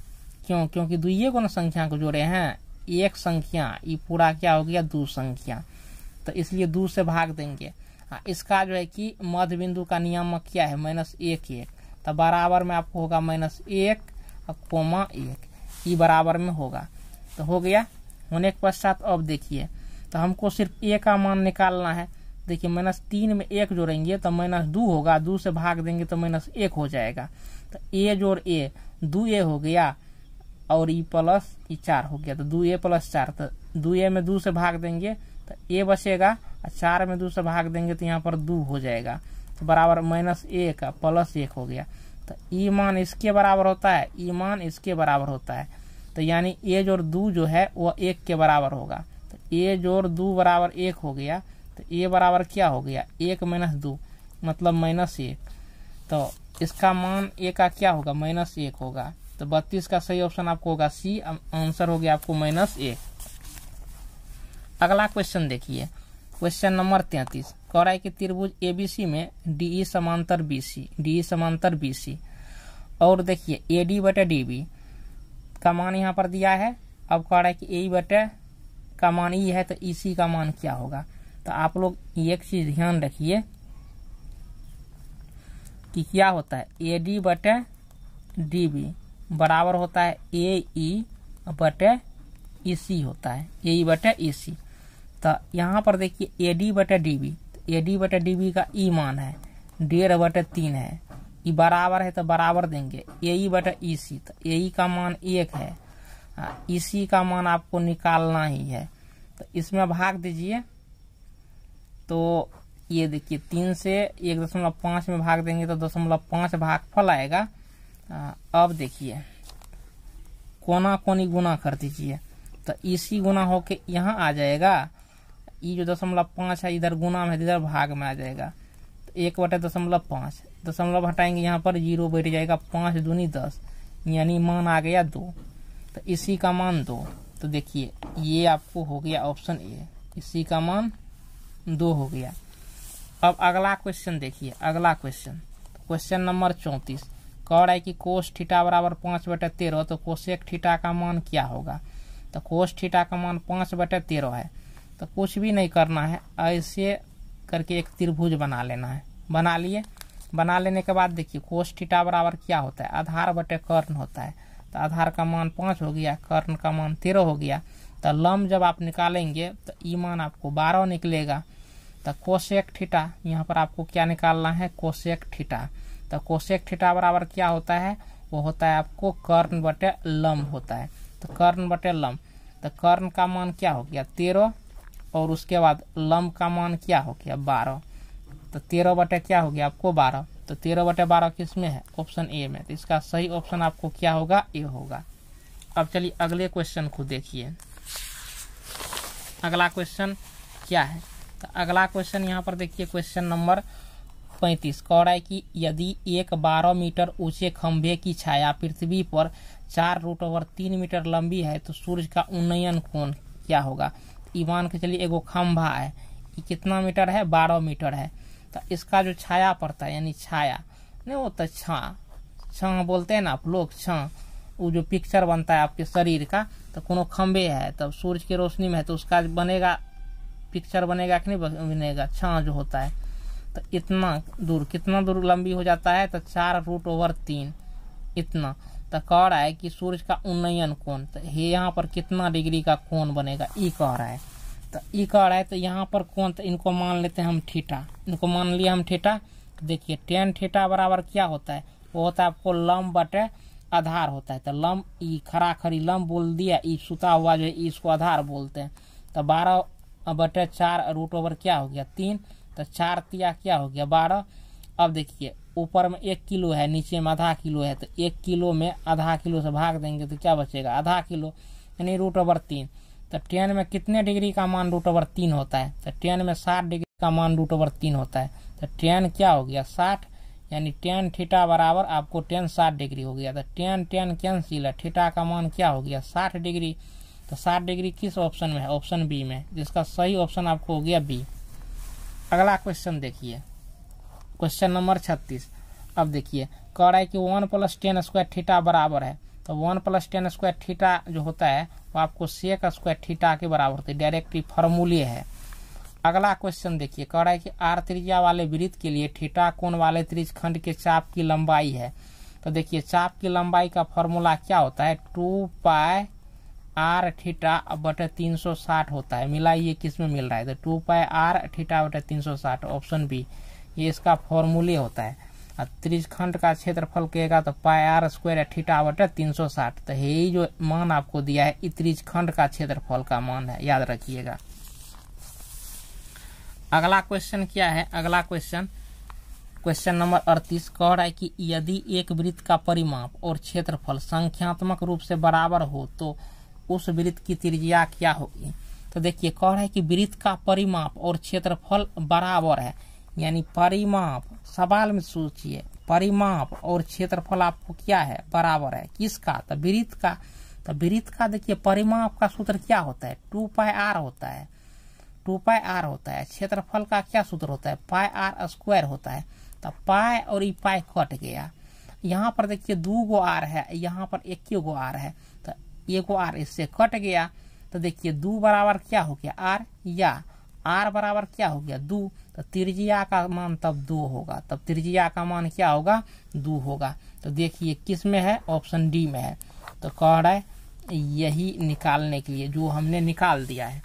क्यों क्योंकि दुइये को ना संख्या को जोड़े हैं एक संख्या ये पूरा क्या हो गया दो संख्या तो इसलिए दो से भाग देंगे हाँ, इसका जो है कि मध्य बिंदु का नियामक क्या है माइनस एक एक तो बराबर में आपको होगा माइनस एक कोमा एक ये बराबर में होगा तो हो गया होने के पश्चात अब देखिए तो हमको सिर्फ ए का मान निकालना है देखिए माइनस तीन में एक जोड़ेंगे तो माइनस दो होगा दो से भाग देंगे तो माइनस एक हो जाएगा तो ए जोड़ ए दो ए हो गया और ई प्लस ई चार हो गया तो दो ए प्लस चार तो दो ए में दो से भाग देंगे तो ए बचेगा चार में दो से भाग देंगे तो यहाँ पर दो हो जाएगा तो बराबर माइनस ए का प्लस एक हो गया तो ई मान इसके बराबर होता है ई मान इसके बराबर होता है तो यानी ए जोड़ दो जो है वह एक के बराबर होगा तो ए जोड़ दो बराबर एक हो गया तो ए बराबर क्या हो गया एक माइनस दो मतलब माइनस एक तो इसका मान ए का क्या होगा माइनस एक होगा तो बत्तीस का सही ऑप्शन आपको होगा सी आंसर हो गया आपको माइनस एक अगला क्वेश्चन देखिए क्वेश्चन नंबर तैतीस कह रहा है कि त्रिभुज सी में डीई e समांतर बी सी डी ई समांतर बी सी और देखिए ए डी बटे डी बी का मान यहाँ पर दिया है अब कह रहा है कि ए बटे का मान ई e है तो ई e सी का मान क्या होगा तो आप लोग एक चीज ध्यान रखिए कि क्या होता है ए डी बटे डी बी बराबर होता है ए ई बटे ई सी होता है ए ई बटे ई सी तो यहाँ पर देखिए ए डी बटे डी बी ए डी बटे डी बी का ई e मान है डेढ़ बटे तीन है ये e बराबर है तो बराबर देंगे ए ई e बटे ई सी तो ए ई का मान एक है ई हाँ, सी का मान आपको निकालना ही है तो इसमें भाग दीजिए तो ये देखिए तीन से एक दशमलव पाँच में भाग देंगे तो दशमलव पाँच भाग फल आएगा हाँ, अब देखिए कोना कोनी गुना कर दीजिए तो इसी गुना होके यहाँ आ जाएगा ये जो दशमलव पाँच है इधर गुना में इधर भाग में आ जाएगा तो एक बटे दशमलव पाँच दशमलव हटाएंगे यहाँ पर जीरो बैठ जाएगा पाँच दूनी दस यानी मान आ गया दो तो इसी का मान दो तो देखिए ये आपको हो गया ऑप्शन ए इसी का मान दो हो गया अब अगला क्वेश्चन देखिए अगला क्वेश्चन क्वेश्चन तो नंबर चौंतीस कह रहा है कि कोष ठीठा बराबर पाँच बटे तेरह तो कोशेक ठीठा का मान क्या होगा तो कोष ठीठा का मान पाँच बटे तेरह है तो कुछ भी नहीं करना है ऐसे करके एक त्रिभुज बना लेना है बना लिए बना लेने के बाद देखिए कोस टीटा बराबर क्या होता है आधार बटे कर्ण होता है तो आधार का मान पाँच हो गया कर्ण का मान तेरह हो गया तो लम्ब जब आप निकालेंगे तो ई मान आपको बारह निकलेगा तो कोशेक ठीटा यहाँ पर आपको क्या निकालना है कोशेक ठीटा तो कोशेक ठीटा बराबर क्या होता है वो होता है आपको कर्ण बटे लम्ब होता है तो कर्ण बटे लम्ब तो कर्ण का मान क्या हो गया तेरह और उसके बाद लम का मान क्या हो गया बारह तो तेरह बटे क्या हो गया आपको बारह तो तेरह बटे बारह किस में है ऑप्शन ए में तो इसका सही ऑप्शन आपको क्या होगा ए होगा अब चलिए अगले क्वेश्चन को देखिए अगला क्वेश्चन क्या है तो अगला क्वेश्चन यहाँ पर देखिए क्वेश्चन नंबर पैंतीस कह रहा है कि यदि एक बारह मीटर ऊंचे खंभे की छाया पृथ्वी पर चार रूट ओवर तीन मीटर लंबी है तो सूर्य का उन्नयन कौन क्या होगा ये मान के चलिए एगो खम्भा है ये कितना मीटर है बारह मीटर है तो इसका जो छाया पड़ता है यानी छाया नहीं वो तो छा छा बोलते हैं ना आप लोग छा वो जो पिक्चर बनता है आपके शरीर का तो कोनो खम्भे है तब तो सूर्य की रोशनी में है तो उसका बनेगा पिक्चर बनेगा कि नहीं बनेगा छा जो होता है तो इतना दूर कितना दूर लंबी हो जाता है तो चार रूट ओवर तीन इतना तो कह रहा है कि सूर्य का उन्नयन कोण तो ये यहाँ पर कितना डिग्री का कोण बनेगा ये कह रहा है तो ये कह रहा है तो यहाँ पर कोण तो इनको मान लेते हैं हम ठीठा इनको मान लिए हम ठीठा तो देखिए टेन ठीठा बराबर क्या होता है वो होता है आपको लम बटे आधार होता है तो लम्ब ई खरा खरी लम्ब बोल दिया ई सुता हुआ जो है इसको आधार बोलते हैं तो बारह बटे चार रूट ओवर क्या हो गया तीन तो चार तिया क्या हो गया बारह अब देखिए ऊपर में एक किलो है नीचे में आधा किलो है तो एक किलो में आधा किलो से भाग देंगे तो क्या बचेगा आधा किलो यानी रूट ओवर तीन तो टेन में कितने डिग्री का मान रूट ओवर तीन होता है तो टेन में साठ डिग्री का मान रूट ओवर तीन होता है तो टेन क्या हो गया साठ यानी टेन थीटा बराबर आपको टेन साठ डिग्री हो गया तो टेन टेन कैंसिल है थीटा का मान क्या हो गया साठ डिग्री तो साठ डिग्री किस ऑप्शन में है ऑप्शन बी में जिसका सही ऑप्शन आपको हो गया बी अगला क्वेश्चन देखिए क्वेश्चन नंबर छत्तीस अब देखिए कह रहा है कि one plus tan square theta बराबर है तो one plus tan square theta जो होता है वो आपको सेक स्क्वायर थीटा के बराबर होता है डायरेक्टली फॉर्मूले है अगला क्वेश्चन देखिए कह रहा है कि आर त्रिज्या वाले वृत्त के लिए थीटा कोण वाले त्रिज खंड के चाप की लंबाई है तो देखिए चाप की लंबाई का फॉर्मूला क्या होता है टू पाए आर थीटा बटे तीन सौ साठ होता है मिला ये किस में मिल रहा है तो टू पाए आर थीटा बटे तीन सौ साठ ऑप्शन बी ये इसका फॉर्मूले होता है त्रिजखंड का क्षेत्रफल कहेगा तो पाई आर स्क्वायर या ठीटा बटे तीन सौ साठ तो यही जो मान आपको दिया है त्रिजखंड का क्षेत्रफल का मान है याद रखिएगा अगला क्वेश्चन क्या है अगला क्वेश्चन क्वेश्चन नंबर अड़तीस कह रहा है कि यदि एक वृत्त का परिमाप और क्षेत्रफल संख्यात्मक रूप से बराबर हो तो उस वृत्त की त्रिज्या क्या होगी तो देखिए कह रहा है कि वृत्त का परिमाप और क्षेत्रफल बराबर है यानी परिमाप सवाल में सोचिए परिमाप और क्षेत्रफल आपको क्या है बराबर है किसका तो वृत्त का तो वृत्त का देखिए परिमाप का सूत्र क्या होता है टू पाई आर होता है टू पाई आर होता है क्षेत्रफल का क्या सूत्र होता है पाई आर स्क्वायर होता है तो पाए और ई पाए कट गया यहाँ पर देखिए दो गो आर है यहाँ पर एक गो आर है तो एक गो आर इससे कट गया तो देखिए दो बराबर क्या हो गया आर या आर बराबर क्या हो गया दो तो त्रिज्या का मान तब दो होगा तब त्रिज्या का मान क्या होगा दो होगा तो देखिए किस में है ऑप्शन डी में है तो कह रहा है यही निकालने के लिए जो हमने निकाल दिया है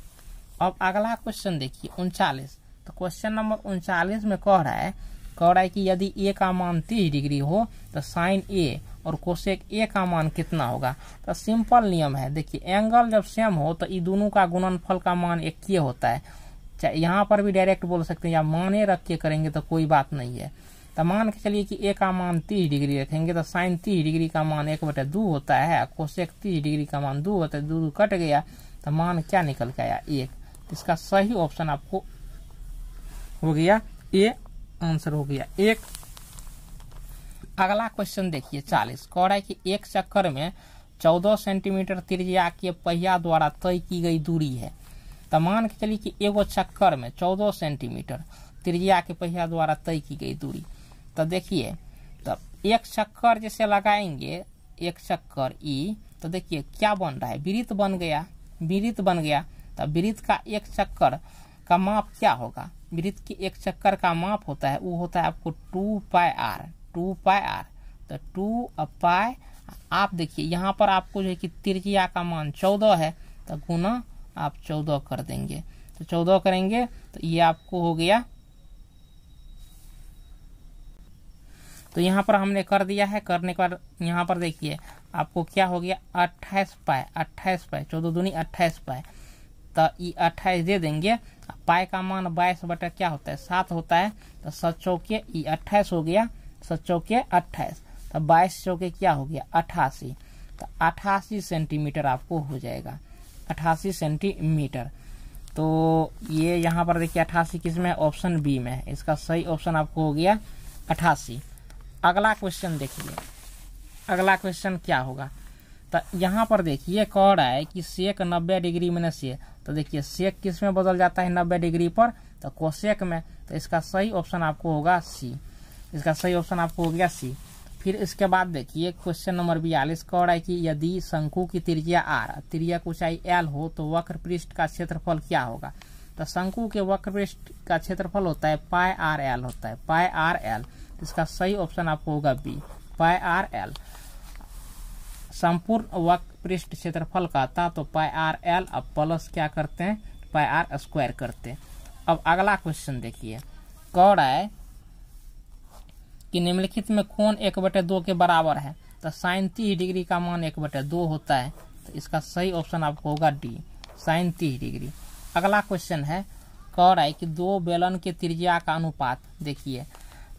अब अगला क्वेश्चन देखिए उनचालीस तो क्वेश्चन नंबर उनचालीस में कह रहा है कह रहा है कि यदि ए का मान तीस डिग्री हो तो साइन ए और कोशेक ए का मान कितना होगा तो सिंपल नियम है देखिए एंगल जब सेम हो तो ये दोनों का गुणनफल का मान एक होता है चाहे यहाँ पर भी डायरेक्ट बोल सकते हैं या माने रख के करेंगे तो कोई बात नहीं है तो मान के चलिए कि ए का मान तीस डिग्री रखेंगे तो साइन तीस डिग्री का मान एक बटे दो होता है कोशेक तीस डिग्री का मान दो होता है दो दो कट गया तो मान क्या निकल के आया एक तो इसका सही ऑप्शन आपको हो गया ए आंसर हो गया एक अगला क्वेश्चन देखिए चालीस कह रहा है कि एक चक्कर में चौदह सेंटीमीटर त्रिज्या के पहिया द्वारा तय की गई दूरी है तो मान के चली कि एगो चक्कर में चौदह सेंटीमीटर त्रिज्या के पहिया द्वारा तय की गई दूरी तो देखिए तो एक चक्कर जैसे लगाएंगे एक चक्कर ई तो देखिए क्या बन रहा है वृत्त बन गया वृत्त बन गया तो वृत्त का एक चक्कर का माप क्या होगा वृत्त के एक चक्कर का माप होता है वो होता है आपको two pi R two pi R तो टू पाई आप देखिए यहाँ पर आपको जो है कि त्रिज्या का मान चौदह है तो गुना आप चौदह कर देंगे तो चौदह करेंगे तो ये आपको हो गया तो यहाँ पर हमने कर दिया है करने के बाद यहाँ पर देखिए आपको क्या हो गया अट्ठाईस पाए अट्ठाईस पाए चौदह दूनी अट्ठाईस पाए तो ये अट्ठाईस दे देंगे पाए का मान बाईस बटा क्या होता है सात होता है तो सत चौके ये अट्ठाईस हो गया सत चौके अट्ठाईस तो बाईस चौके क्या हो गया अट्ठासी तो अट्ठासी सेंटीमीटर आपको हो जाएगा अट्ठासी सेंटीमीटर तो ये यहाँ पर देखिए अट्ठासी किस में ऑप्शन बी में है इसका सही ऑप्शन आपको हो गया अट्ठासी अगला क्वेश्चन देखिए अगला क्वेश्चन क्या होगा तो यहाँ पर देखिए कह रहा है कि सेक नब्बे डिग्री में से तो देखिए सेक किस में बदल जाता है नब्बे डिग्री पर तो कोशेक में तो इसका सही ऑप्शन आपको होगा सी इसका सही ऑप्शन आपको हो गया सी फिर इसके बाद देखिए क्वेश्चन नंबर बयालीस कह रहा है कि यदि शंकु की त्रिज्या आर त्रिया की ऊंचाई एल हो तो वक्र पृष्ठ का क्षेत्रफल क्या होगा तो शंकु के वक्र पृष्ठ का क्षेत्रफल होता है पाए आर एल होता है पाए आर एल तो इसका सही ऑप्शन आपको होगा बी पाए आर एल संपूर्ण वक्र पृष्ठ क्षेत्रफल का था तो पाए आर एल अब प्लस क्या करते हैं पाए आर स्क्वायर करते हैं अब अगला क्वेश्चन देखिए कह है कि निम्नलिखित में कौन एक बटे दो के बराबर है तो साइन तीस डिग्री का मान एक बटे दो होता है तो इसका सही ऑप्शन आपको होगा डी साइन तीस डिग्री अगला क्वेश्चन है कह रहा है कि दो बेलन के त्रिज्या का अनुपात देखिए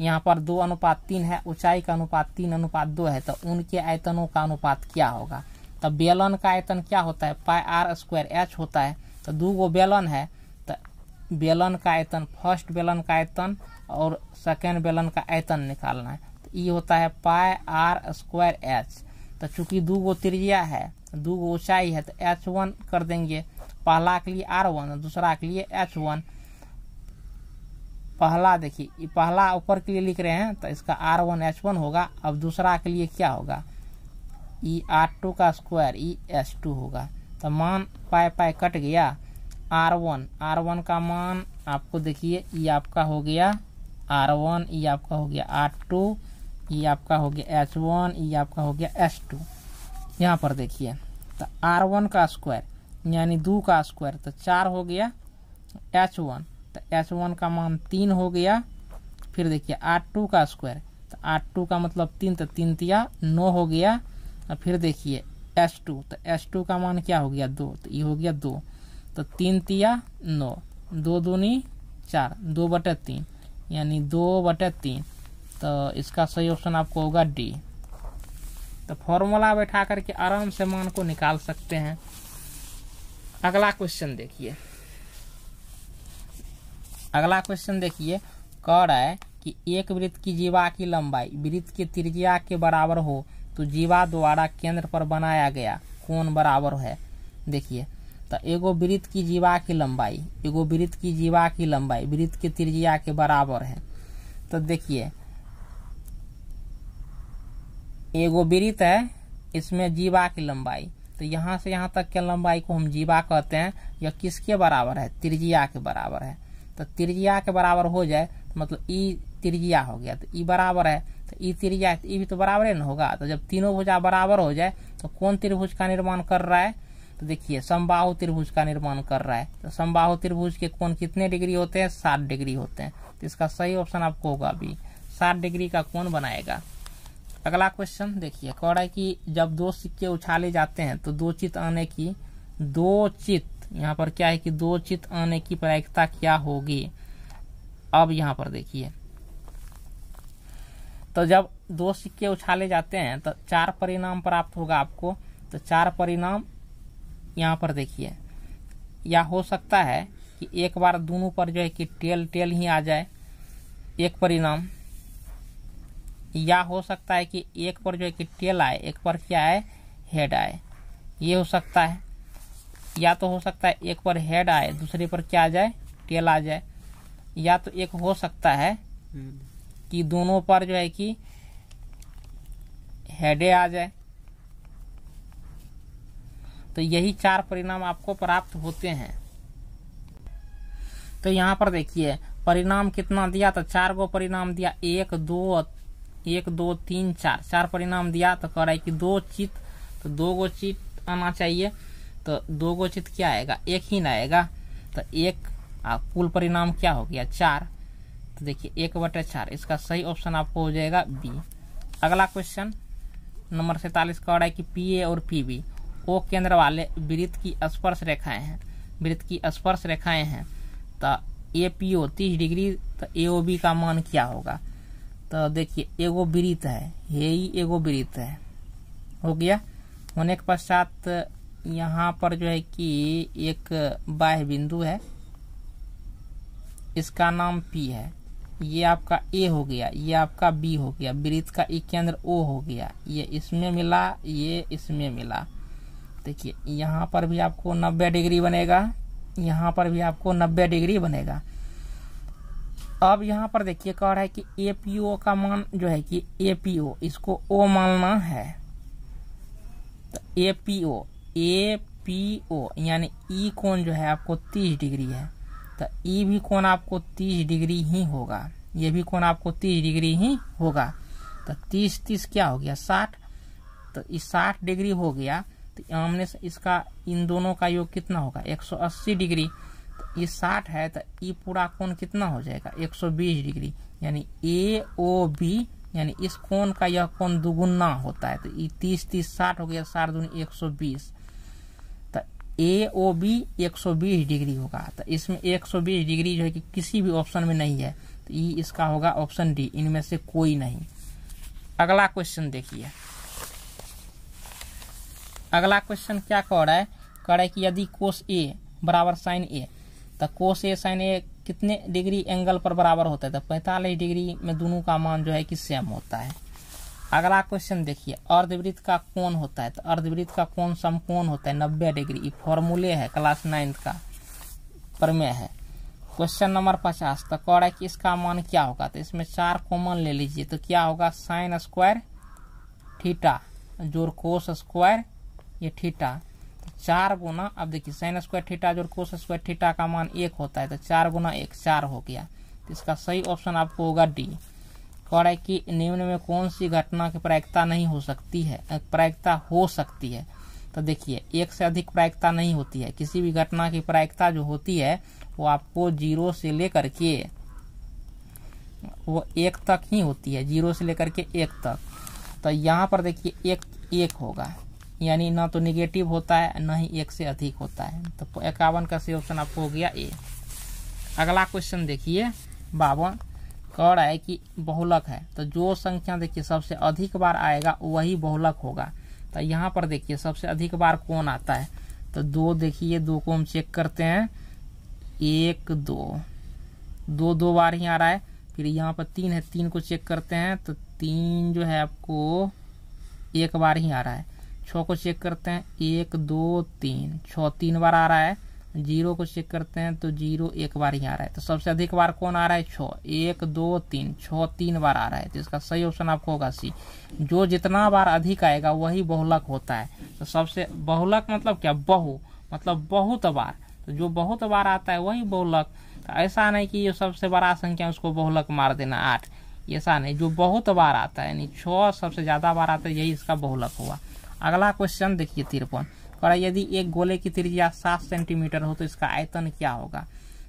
यहाँ पर दो अनुपात तीन है ऊंचाई का अनुपात तीन अनुपात दो है तो उनके आयतनों का अनुपात क्या होगा तो बेलन का आयतन क्या होता है पाई आर स्क्वायर एच होता है तो दो गो बेलन है तो बेलन का आयतन फर्स्ट बेलन का आयतन और सेकेंड बेलन का आयतन निकालना है तो ई होता है पाए आर स्क्वायर एच तो चूंकि दो गो त्रिया है दो गो ऊंचाई है तो एच वन कर देंगे पहला के लिए आर वन दूसरा के लिए एच वन पहला देखिए पहला ऊपर के लिए लिख रहे हैं तो इसका आर वन एच वन होगा अब दूसरा के लिए क्या होगा ई आर टू का स्क्वायर ई एच टू होगा तो मान पाए पाए कट गया आर वन आर वन का मान आपको देखिए ये आपका हो गया आर वन ये आपका हो गया आर टू ये आपका हो गया एच वन ये आपका हो गया एच टू यहाँ पर देखिए तो आर वन का स्क्वायर यानी दो का स्क्वायर तो चार हो गया एच वन तो एच वन का मान तीन हो गया फिर देखिए आर टू का स्क्वायर तो आर टू का मतलब तीन तो तीन तिया नौ हो गया और फिर देखिए एस टू तो एस टू का मान क्या हो गया दो तो ये हो गया दो तो तीन तिया नौ दो दूनी चार दो बटे तीन यानी दो बटे तीन तो इसका सही ऑप्शन आपको होगा डी तो फॉर्मूला बैठा करके आराम से मान को निकाल सकते हैं अगला क्वेश्चन देखिए अगला क्वेश्चन देखिए कह रहा है कि एक वृत्त की जीवा की लंबाई वृत्त की त्रिज्या के बराबर हो तो जीवा द्वारा केंद्र पर बनाया गया कोण बराबर है देखिए तो एगो वृत्त की जीवा की लंबाई एगो वृत्त की जीवा की लंबाई वृत्त के त्रिज्या के बराबर है तो देखिए एगो वृत्त है इसमें जीवा की लंबाई तो यहां से यहां तक के लंबाई को हम जीवा कहते हैं यह किसके बराबर है त्रिज्या के बराबर है तो त्रिज्या के बराबर हो जाए तो मतलब ई त्रिज्या हो गया तो ई बराबर है तो ई त्रिज्या तो ई भी तो बराबर ही ना होगा तो जब तीनों भुजा बराबर हो जाए तो कौन त्रिभुज का निर्माण कर रहा है तो देखिए संबाहु त्रिभुज का निर्माण कर रहा है तो संबाहु त्रिभुज के कोण कितने डिग्री होते हैं सात डिग्री होते हैं तो इसका सही ऑप्शन आपको होगा अभी सात डिग्री का कोण बनाएगा अगला क्वेश्चन देखिए कह रहा है कि जब दो सिक्के उछाले जाते हैं तो दो चित आने की दो चित यहाँ पर क्या है कि दो चित आने की प्रायिकता क्या होगी अब यहाँ पर देखिए तो जब दो सिक्के उछाले जाते हैं तो चार परिणाम प्राप्त होगा आपको तो चार परिणाम यहाँ पर देखिए या हो सकता है कि एक बार दोनों पर जो है कि टेल टेल ही आ जाए एक परिणाम या हो सकता है कि एक पर जो है कि टेल आए एक पर क्या आए हेड आए ये हो सकता है या तो हो सकता है एक पर हेड आए दूसरे पर क्या आ जाए टेल आ जाए या तो एक हो सकता है हम्म। कि दोनों पर जो है कि हेडे आ जाए तो यही चार परिणाम आपको प्राप्त होते हैं तो यहाँ पर देखिए परिणाम कितना दिया तो चार गो परिणाम दिया एक दो एक दो तीन चार चार परिणाम दिया तो कह रहा है कि दो चित तो दो गो चित आना चाहिए तो दो गो चित क्या आएगा एक ही ना आएगा तो एक कुल परिणाम क्या हो गया चार तो देखिए एक बटे चार इसका सही ऑप्शन आपको हो जाएगा बी अगला क्वेश्चन नंबर सैतालीस कह रहा है कि पी ए और पी बी ओ केंद्र वाले वृत्त की स्पर्श रेखाएं हैं वृत्त की स्पर्श रेखाएं हैं तो ए पी ओ तीस डिग्री तो ए ओ बी का मान क्या होगा तो देखिए एगो वृत्त है ये ही एगो वृत्त है हो गया होने के पश्चात यहाँ पर जो है कि एक बाह्य बिंदु है इसका नाम पी है ये आपका ए हो गया ये आपका बी हो गया वृत्त का एक केंद्र ओ हो गया ये इसमें मिला ये इसमें मिला देखिए यहाँ पर भी आपको 90 डिग्री बनेगा यहाँ पर भी आपको 90 डिग्री बनेगा अब यहाँ पर देखिए कह रहा है कि ए का मान जो है कि ए इसको ओ मानना है तो A P O A P O यानी ई e कोण जो है आपको 30 डिग्री है तो ई e भी कोण आपको 30 डिग्री ही होगा ये भी कोण आपको 30 डिग्री ही होगा तो 30 30 क्या हो गया 60 तो इस 60 डिग्री हो गया तो से इसका इन दोनों का योग कितना होगा 180 डिग्री तो ये 60 है तो ये पूरा कोण कितना हो जाएगा 120 डिग्री यानी ए ओ बी यानी इस कोण का यह कोण दुगुना होता है तो ये 30 30 60 हो गया साठ दुनी एक तो ए ओ बी एक डिग्री होगा तो इसमें 120 डिग्री जो है कि किसी भी ऑप्शन में नहीं है तो ये इसका होगा ऑप्शन डी इनमें से कोई नहीं अगला क्वेश्चन देखिए अगला क्वेश्चन क्या कह रहा है कह रहा है कि यदि कोस ए बराबर साइन ए तो कोस ए साइन ए कितने डिग्री एंगल पर बराबर होता है तो पैंतालीस डिग्री में दोनों का मान जो है कि सेम होता है अगला क्वेश्चन देखिए अर्धवृत्त का कौन होता है तो अर्धवृत्त का सम समकोण होता है नब्बे डिग्री ये फॉर्मूले है क्लास नाइन्थ का प्रमेय है क्वेश्चन नंबर पचास तो कह रहा है कि इसका मान क्या होगा तो इसमें चार कॉमन ले लीजिए तो क्या होगा साइन स्क्वायर थीटा जोर कोस स्क्वायर ये थीटा तो चार गुना अब देखिए साइन स्क्वायर थीटा जो कोस स्क्वायर थीटा का मान एक होता है तो चार गुना एक चार हो गया तो इसका सही ऑप्शन आपको होगा डी कौर है कि निम्न में कौन सी घटना की प्रायिकता नहीं हो सकती है प्रायिकता हो सकती है तो देखिए एक से अधिक प्रायिकता नहीं होती है किसी भी घटना की प्रायिकता जो होती है वो आपको जीरो से लेकर के वो एक तक ही होती है जीरो से लेकर के एक तक तो यहाँ पर देखिए एक एक होगा यानी ना तो निगेटिव होता है ना ही एक से अधिक होता है तो इक्यावन का सही ऑप्शन आपको हो गया ए अगला क्वेश्चन देखिए बावन कह रहा है कि बहुलक है तो जो संख्या देखिए सबसे अधिक बार आएगा वही बहुलक होगा तो यहाँ पर देखिए सबसे अधिक बार कौन आता है तो दो देखिए दो को हम चेक करते हैं एक दो दो दो बार ही आ रहा है फिर यहाँ पर तीन है तीन को चेक करते हैं तो तीन जो है आपको एक बार ही आ रहा है छः को चेक करते हैं एक दो तीन छः तीन बार आ रहा है जीरो को चेक करते हैं तो जीरो एक बार ही आ रहा है तो सबसे अधिक बार कौन आ रहा है छ एक दो तीन छः तीन बार आ रहा है तो इसका सही ऑप्शन आपको होगा सी जो जितना बार अधिक आएगा वही बहुलक होता है तो सबसे बहुलक मतलब क्या बहु मतलब बहुत बार तो जो बहुत बार आता है वही बहुलक तो ऐसा नहीं कि ये सबसे बड़ा संख्या उसको बहुलक मार देना आठ ऐसा नहीं जो बहुत बार आता है यानी छ सबसे ज़्यादा बार आता है यही इसका बहुलक हुआ अगला क्वेश्चन देखिए तिरपन करा यदि एक गोले की त्रिज्या सात सेंटीमीटर हो तो इसका आयतन क्या होगा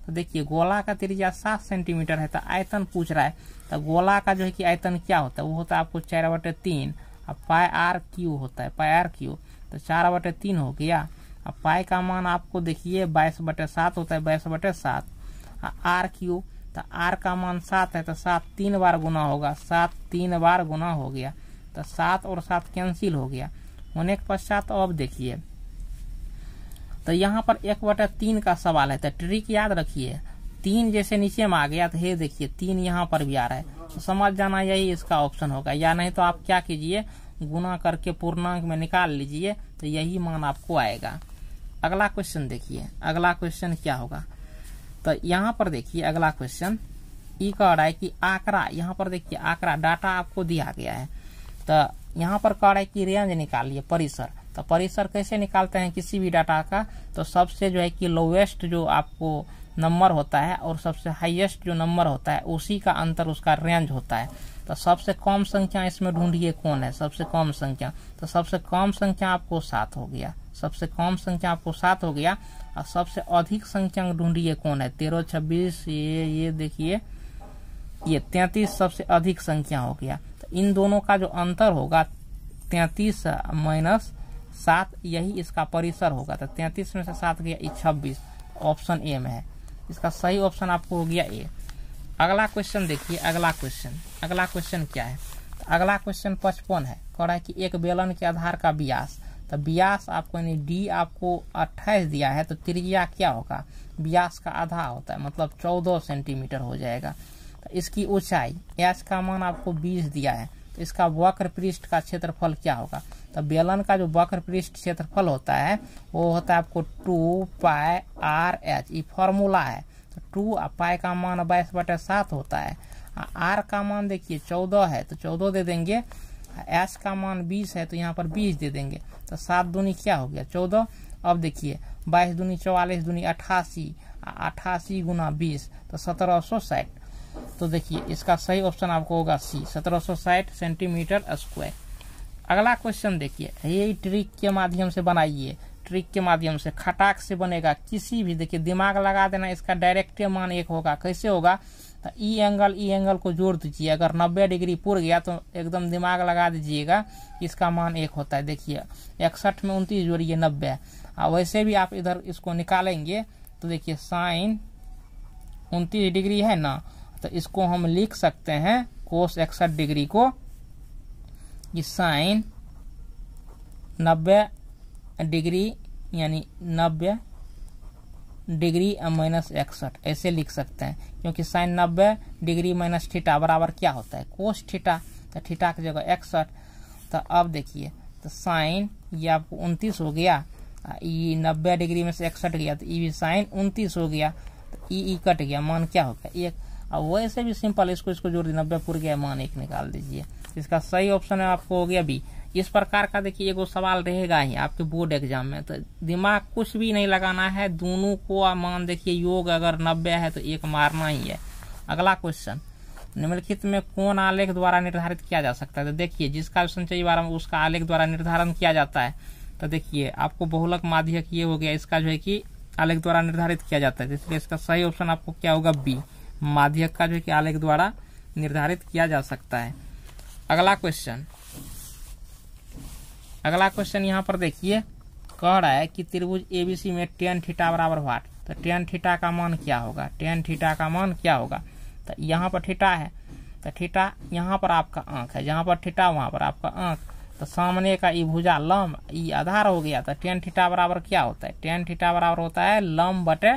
तो देखिए गोला का त्रिज्या सात सेंटीमीटर है तो आयतन पूछ रहा है तो गोला का जो है कि आयतन क्या होता है वो होता है आपको चार बटे तीन और पाए आर क्यू होता है पाए आर क्यू तो चार बटे तीन हो गया अब पाए का मान आपको देखिए बाईस बटे सात होता है बाईस बटे सात हाँ, आर क्यू तो आर का मान सात है तो सात तीन बार गुना होगा सात तीन बार गुना हो गया तो सात और सात कैंसिल हो गया होने के पश्चात तो अब देखिए तो यहाँ पर एक बटा तीन का सवाल है तो ट्रिक याद रखिए तीन जैसे नीचे में आ गया तो हे देखिए तीन यहाँ पर भी आ रहा है तो समझ जाना यही इसका ऑप्शन होगा या नहीं तो आप क्या कीजिए गुना करके पूर्णांक में निकाल लीजिए तो यही मान आपको आएगा अगला क्वेश्चन देखिए अगला क्वेश्चन क्या होगा तो यहाँ पर देखिए अगला क्वेश्चन ये कह रहा है कि आंकड़ा यहाँ पर देखिए आंकड़ा डाटा आपको दिया गया है तो यहाँ पर कह रहा है कि रेंज निकालिए परिसर तो परिसर कैसे निकालते हैं किसी भी डाटा का तो सबसे जो है कि लोवेस्ट जो आपको नंबर होता है और सबसे हाईएस्ट जो नंबर होता है उसी का अंतर उसका रेंज होता है तो सबसे कम संख्या इसमें ढूंढिए कौन है सबसे कम संख्या तो सबसे कम संख्या आपको सात हो गया सबसे कम संख्या आपको सात हो गया और सबसे अधिक संख्या ढूंढिए कौन है तेरह छब्बीस ये ये देखिए ये तैतीस सबसे अधिक संख्या हो गया इन दोनों का जो अंतर होगा तैतीस माइनस सात यही इसका परिसर होगा तो तैतीस में से सात गया छब्बीस ऑप्शन ए में है इसका सही ऑप्शन आपको हो गया ए अगला क्वेश्चन देखिए अगला क्वेश्चन अगला क्वेश्चन क्या है तो अगला क्वेश्चन पचपन है कह रहा है कि एक बेलन के आधार का ब्यास तो ब्यास आपको यानी डी आपको अट्ठाईस दिया है तो त्रिज्या क्या होगा ब्यास का आधा होता है मतलब चौदह सेंटीमीटर हो जाएगा इसकी ऊंचाई एच का मान आपको बीस दिया है तो इसका वक्र पृष्ठ का क्षेत्रफल क्या होगा तो बेलन का जो वक्र पृष्ठ क्षेत्रफल होता है वो होता है आपको टू पाए आर एच ये फॉर्मूला है तो टू पाए का मान बाईस बटे सात होता है आर का मान देखिए चौदह है तो चौदह दे देंगे एस का मान बीस है तो यहाँ पर बीस दे देंगे तो सात दूनी क्या हो गया चौदह अब देखिए बाईस दूनी चौवालीस दूनी अट्ठासी अट्ठासी गुना बीस तो सत्रह सौ साठ तो देखिए इसका सही ऑप्शन आपको होगा सी सत्रह सेंटीमीटर स्क्वायर अगला क्वेश्चन देखिए ये ट्रिक के माध्यम से बनाइए ट्रिक के माध्यम से खटाक से बनेगा किसी भी देखिए दिमाग लगा देना इसका डायरेक्ट मान एक होगा कैसे होगा तो ई एंगल ई एंगल को जोड़ दीजिए अगर 90 डिग्री पुर गया तो एकदम दिमाग लगा दीजिएगा इसका मान एक होता है देखिए इकसठ में उनतीस जोड़िए नब्बे और वैसे भी आप इधर इसको निकालेंगे तो देखिए साइन उनतीस डिग्री है ना तो इसको हम लिख सकते हैं कोस इकसठ डिग्री को कि साइन नब्बे डिग्री यानी नब्बे डिग्री माइनस इकसठ ऐसे लिख सकते हैं क्योंकि साइन नब्बे डिग्री माइनस ठीटा बराबर क्या होता है कोस ठीटा तो ठीटा की जगह इकसठ तो अब देखिए तो साइन ये आपको उनतीस हो गया ई नब्बे डिग्री में से इकसठ गया तो ई भी साइन उनतीस हो गया तो ई ई कट गया मान क्या होगा एक अब वैसे भी सिंपल इसको इसको जोड़ दिया नब्बे पूर्व के मान एक निकाल दीजिए इसका सही ऑप्शन है आपको हो गया बी इस प्रकार का देखिए एगो सवाल रहेगा ही आपके बोर्ड एग्जाम में तो दिमाग कुछ भी नहीं लगाना है दोनों को मान देखिए योग अगर नब्बे है तो एक मारना ही है अगला क्वेश्चन निम्नलिखित में कौन आलेख द्वारा निर्धारित किया जा सकता है तो देखिए जिसका ऑप्शन चाहिए बारे में उसका आलेख द्वारा निर्धारण किया जाता है तो देखिए आपको बहुलक माध्यक ये हो गया इसका जो है कि आलेख द्वारा निर्धारित किया जाता है तो इसलिए इसका सही ऑप्शन आपको क्या होगा बी माध्यक का जो कि आलेख द्वारा निर्धारित किया जा सकता है अगला क्वेश्चन अगला क्वेश्चन यहाँ पर देखिए कह रहा है कि त्रिभुज एबीसी में टेन थीटा बराबर वाट तो टेन थीटा का मान क्या होगा टेन थीटा का मान क्या होगा तो यहाँ पर थीटा है तो थीटा यहाँ पर आपका आंख है जहाँ पर थीटा वहाँ पर आपका आंख तो सामने का ये भुजा लम ये आधार हो गया तो टेन थीटा बराबर क्या होता है टेन थीटा बराबर होता है लम बटे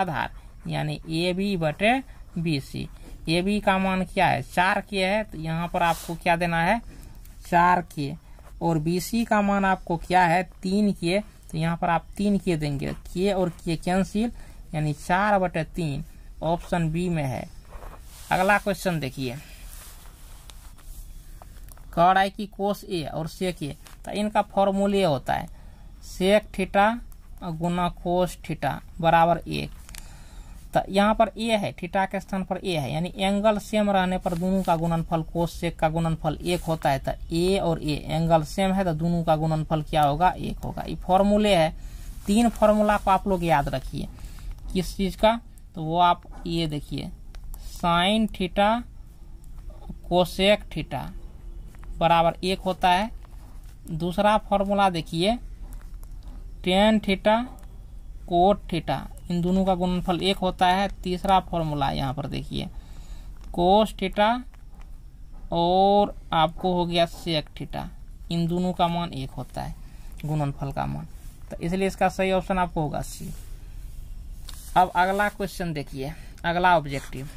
आधार यानी ए बी बटे बीसी ये भी का मान क्या है चार के है तो यहाँ पर आपको क्या देना है चार के और बीसी का मान आपको क्या है तीन के तो यहाँ पर आप तीन के देंगे के और के कैंसिल यानी चार बटे तीन ऑप्शन बी में है अगला क्वेश्चन देखिए कड़ाई की कोस ए और सेक ए तो इनका फॉर्मूल होता है सेक थीटा गुना कोस थीटा बराबर एक तो यहाँ पर ए है थीटा के स्थान पर ए है यानी एंगल सेम रहने पर दोनों का गुणनफल कोशेक का गुणनफल एक होता है तो ए और ए एंगल सेम है तो दोनों का गुणनफल क्या होगा एक होगा ये फॉर्मूले है तीन फॉर्मूला को आप लोग याद रखिए किस चीज़ का तो वो आप ये देखिए साइन ठीटा कोशेक ठीटा बराबर एक होता है दूसरा फॉर्मूला देखिए टेन ठीटा कोट ठीटा इन दोनों का गुणनफल एक होता है तीसरा फॉर्मूला यहाँ पर देखिए कोस टीटा और आपको हो गया सेक टीटा इन दोनों का मान एक होता है गुणनफल का मान तो इसलिए इसका सही ऑप्शन आपको होगा सी अब अगला क्वेश्चन देखिए अगला ऑब्जेक्टिव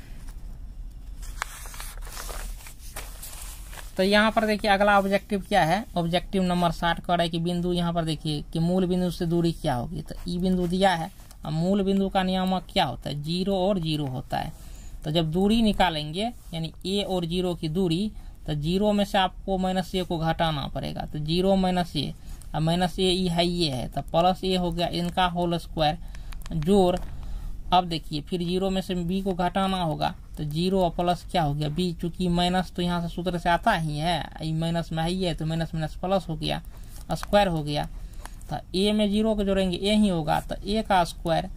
तो यहाँ पर देखिए अगला ऑब्जेक्टिव क्या है ऑब्जेक्टिव नंबर साठ रहा है कि बिंदु यहाँ पर देखिए कि मूल बिंदु से दूरी क्या होगी तो ई बिंदु दिया है अब मूल बिंदु का नियामक क्या होता है जीरो और जीरो होता है तो जब दूरी निकालेंगे यानी ए और जीरो की दूरी तो जीरो में से आपको माइनस ए को घटाना पड़ेगा तो जीरो माइनस ए और माइनस ए ई है ये है तो प्लस ए हो गया इनका होल स्क्वायर जोर अब देखिए फिर जीरो में से बी को घटाना होगा तो जीरो और प्लस क्या हो गया बी चूंकि माइनस तो यहाँ से सूत्र से आता ही है माइनस में ही है तो माइनस माइनस प्लस हो गया स्क्वायर हो गया तो ए में जीरो को जोड़ेंगे ए ही होगा तो ए का स्क्वायर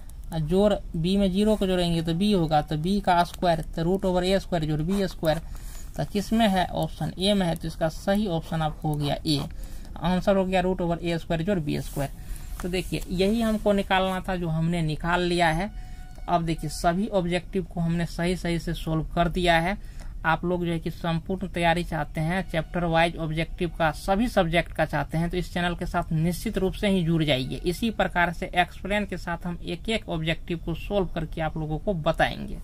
जोड़ बी में जीरो को जोड़ेंगे तो बी होगा तो बी का स्क्वायर तो रूट ओवर ए स्क्वायर जोड़ बी स्क्वायर तो किस में है ऑप्शन ए में है तो इसका सही ऑप्शन आपको हो गया ए आंसर हो गया रूट ओवर ए स्क्वायर जोड़ बी स्क्वायर तो देखिए यही हमको निकालना था जो हमने निकाल लिया है अब देखिए सभी ऑब्जेक्टिव को हमने सही सही से सोल्व कर दिया है आप लोग जो है कि संपूर्ण तैयारी चाहते हैं चैप्टर वाइज ऑब्जेक्टिव का सभी सब्जेक्ट का चाहते हैं तो इस चैनल के साथ निश्चित रूप से ही जुड़ जाइए इसी प्रकार से एक्सप्लेन के साथ हम एक एक ऑब्जेक्टिव को सोल्व करके आप लोगों को बताएंगे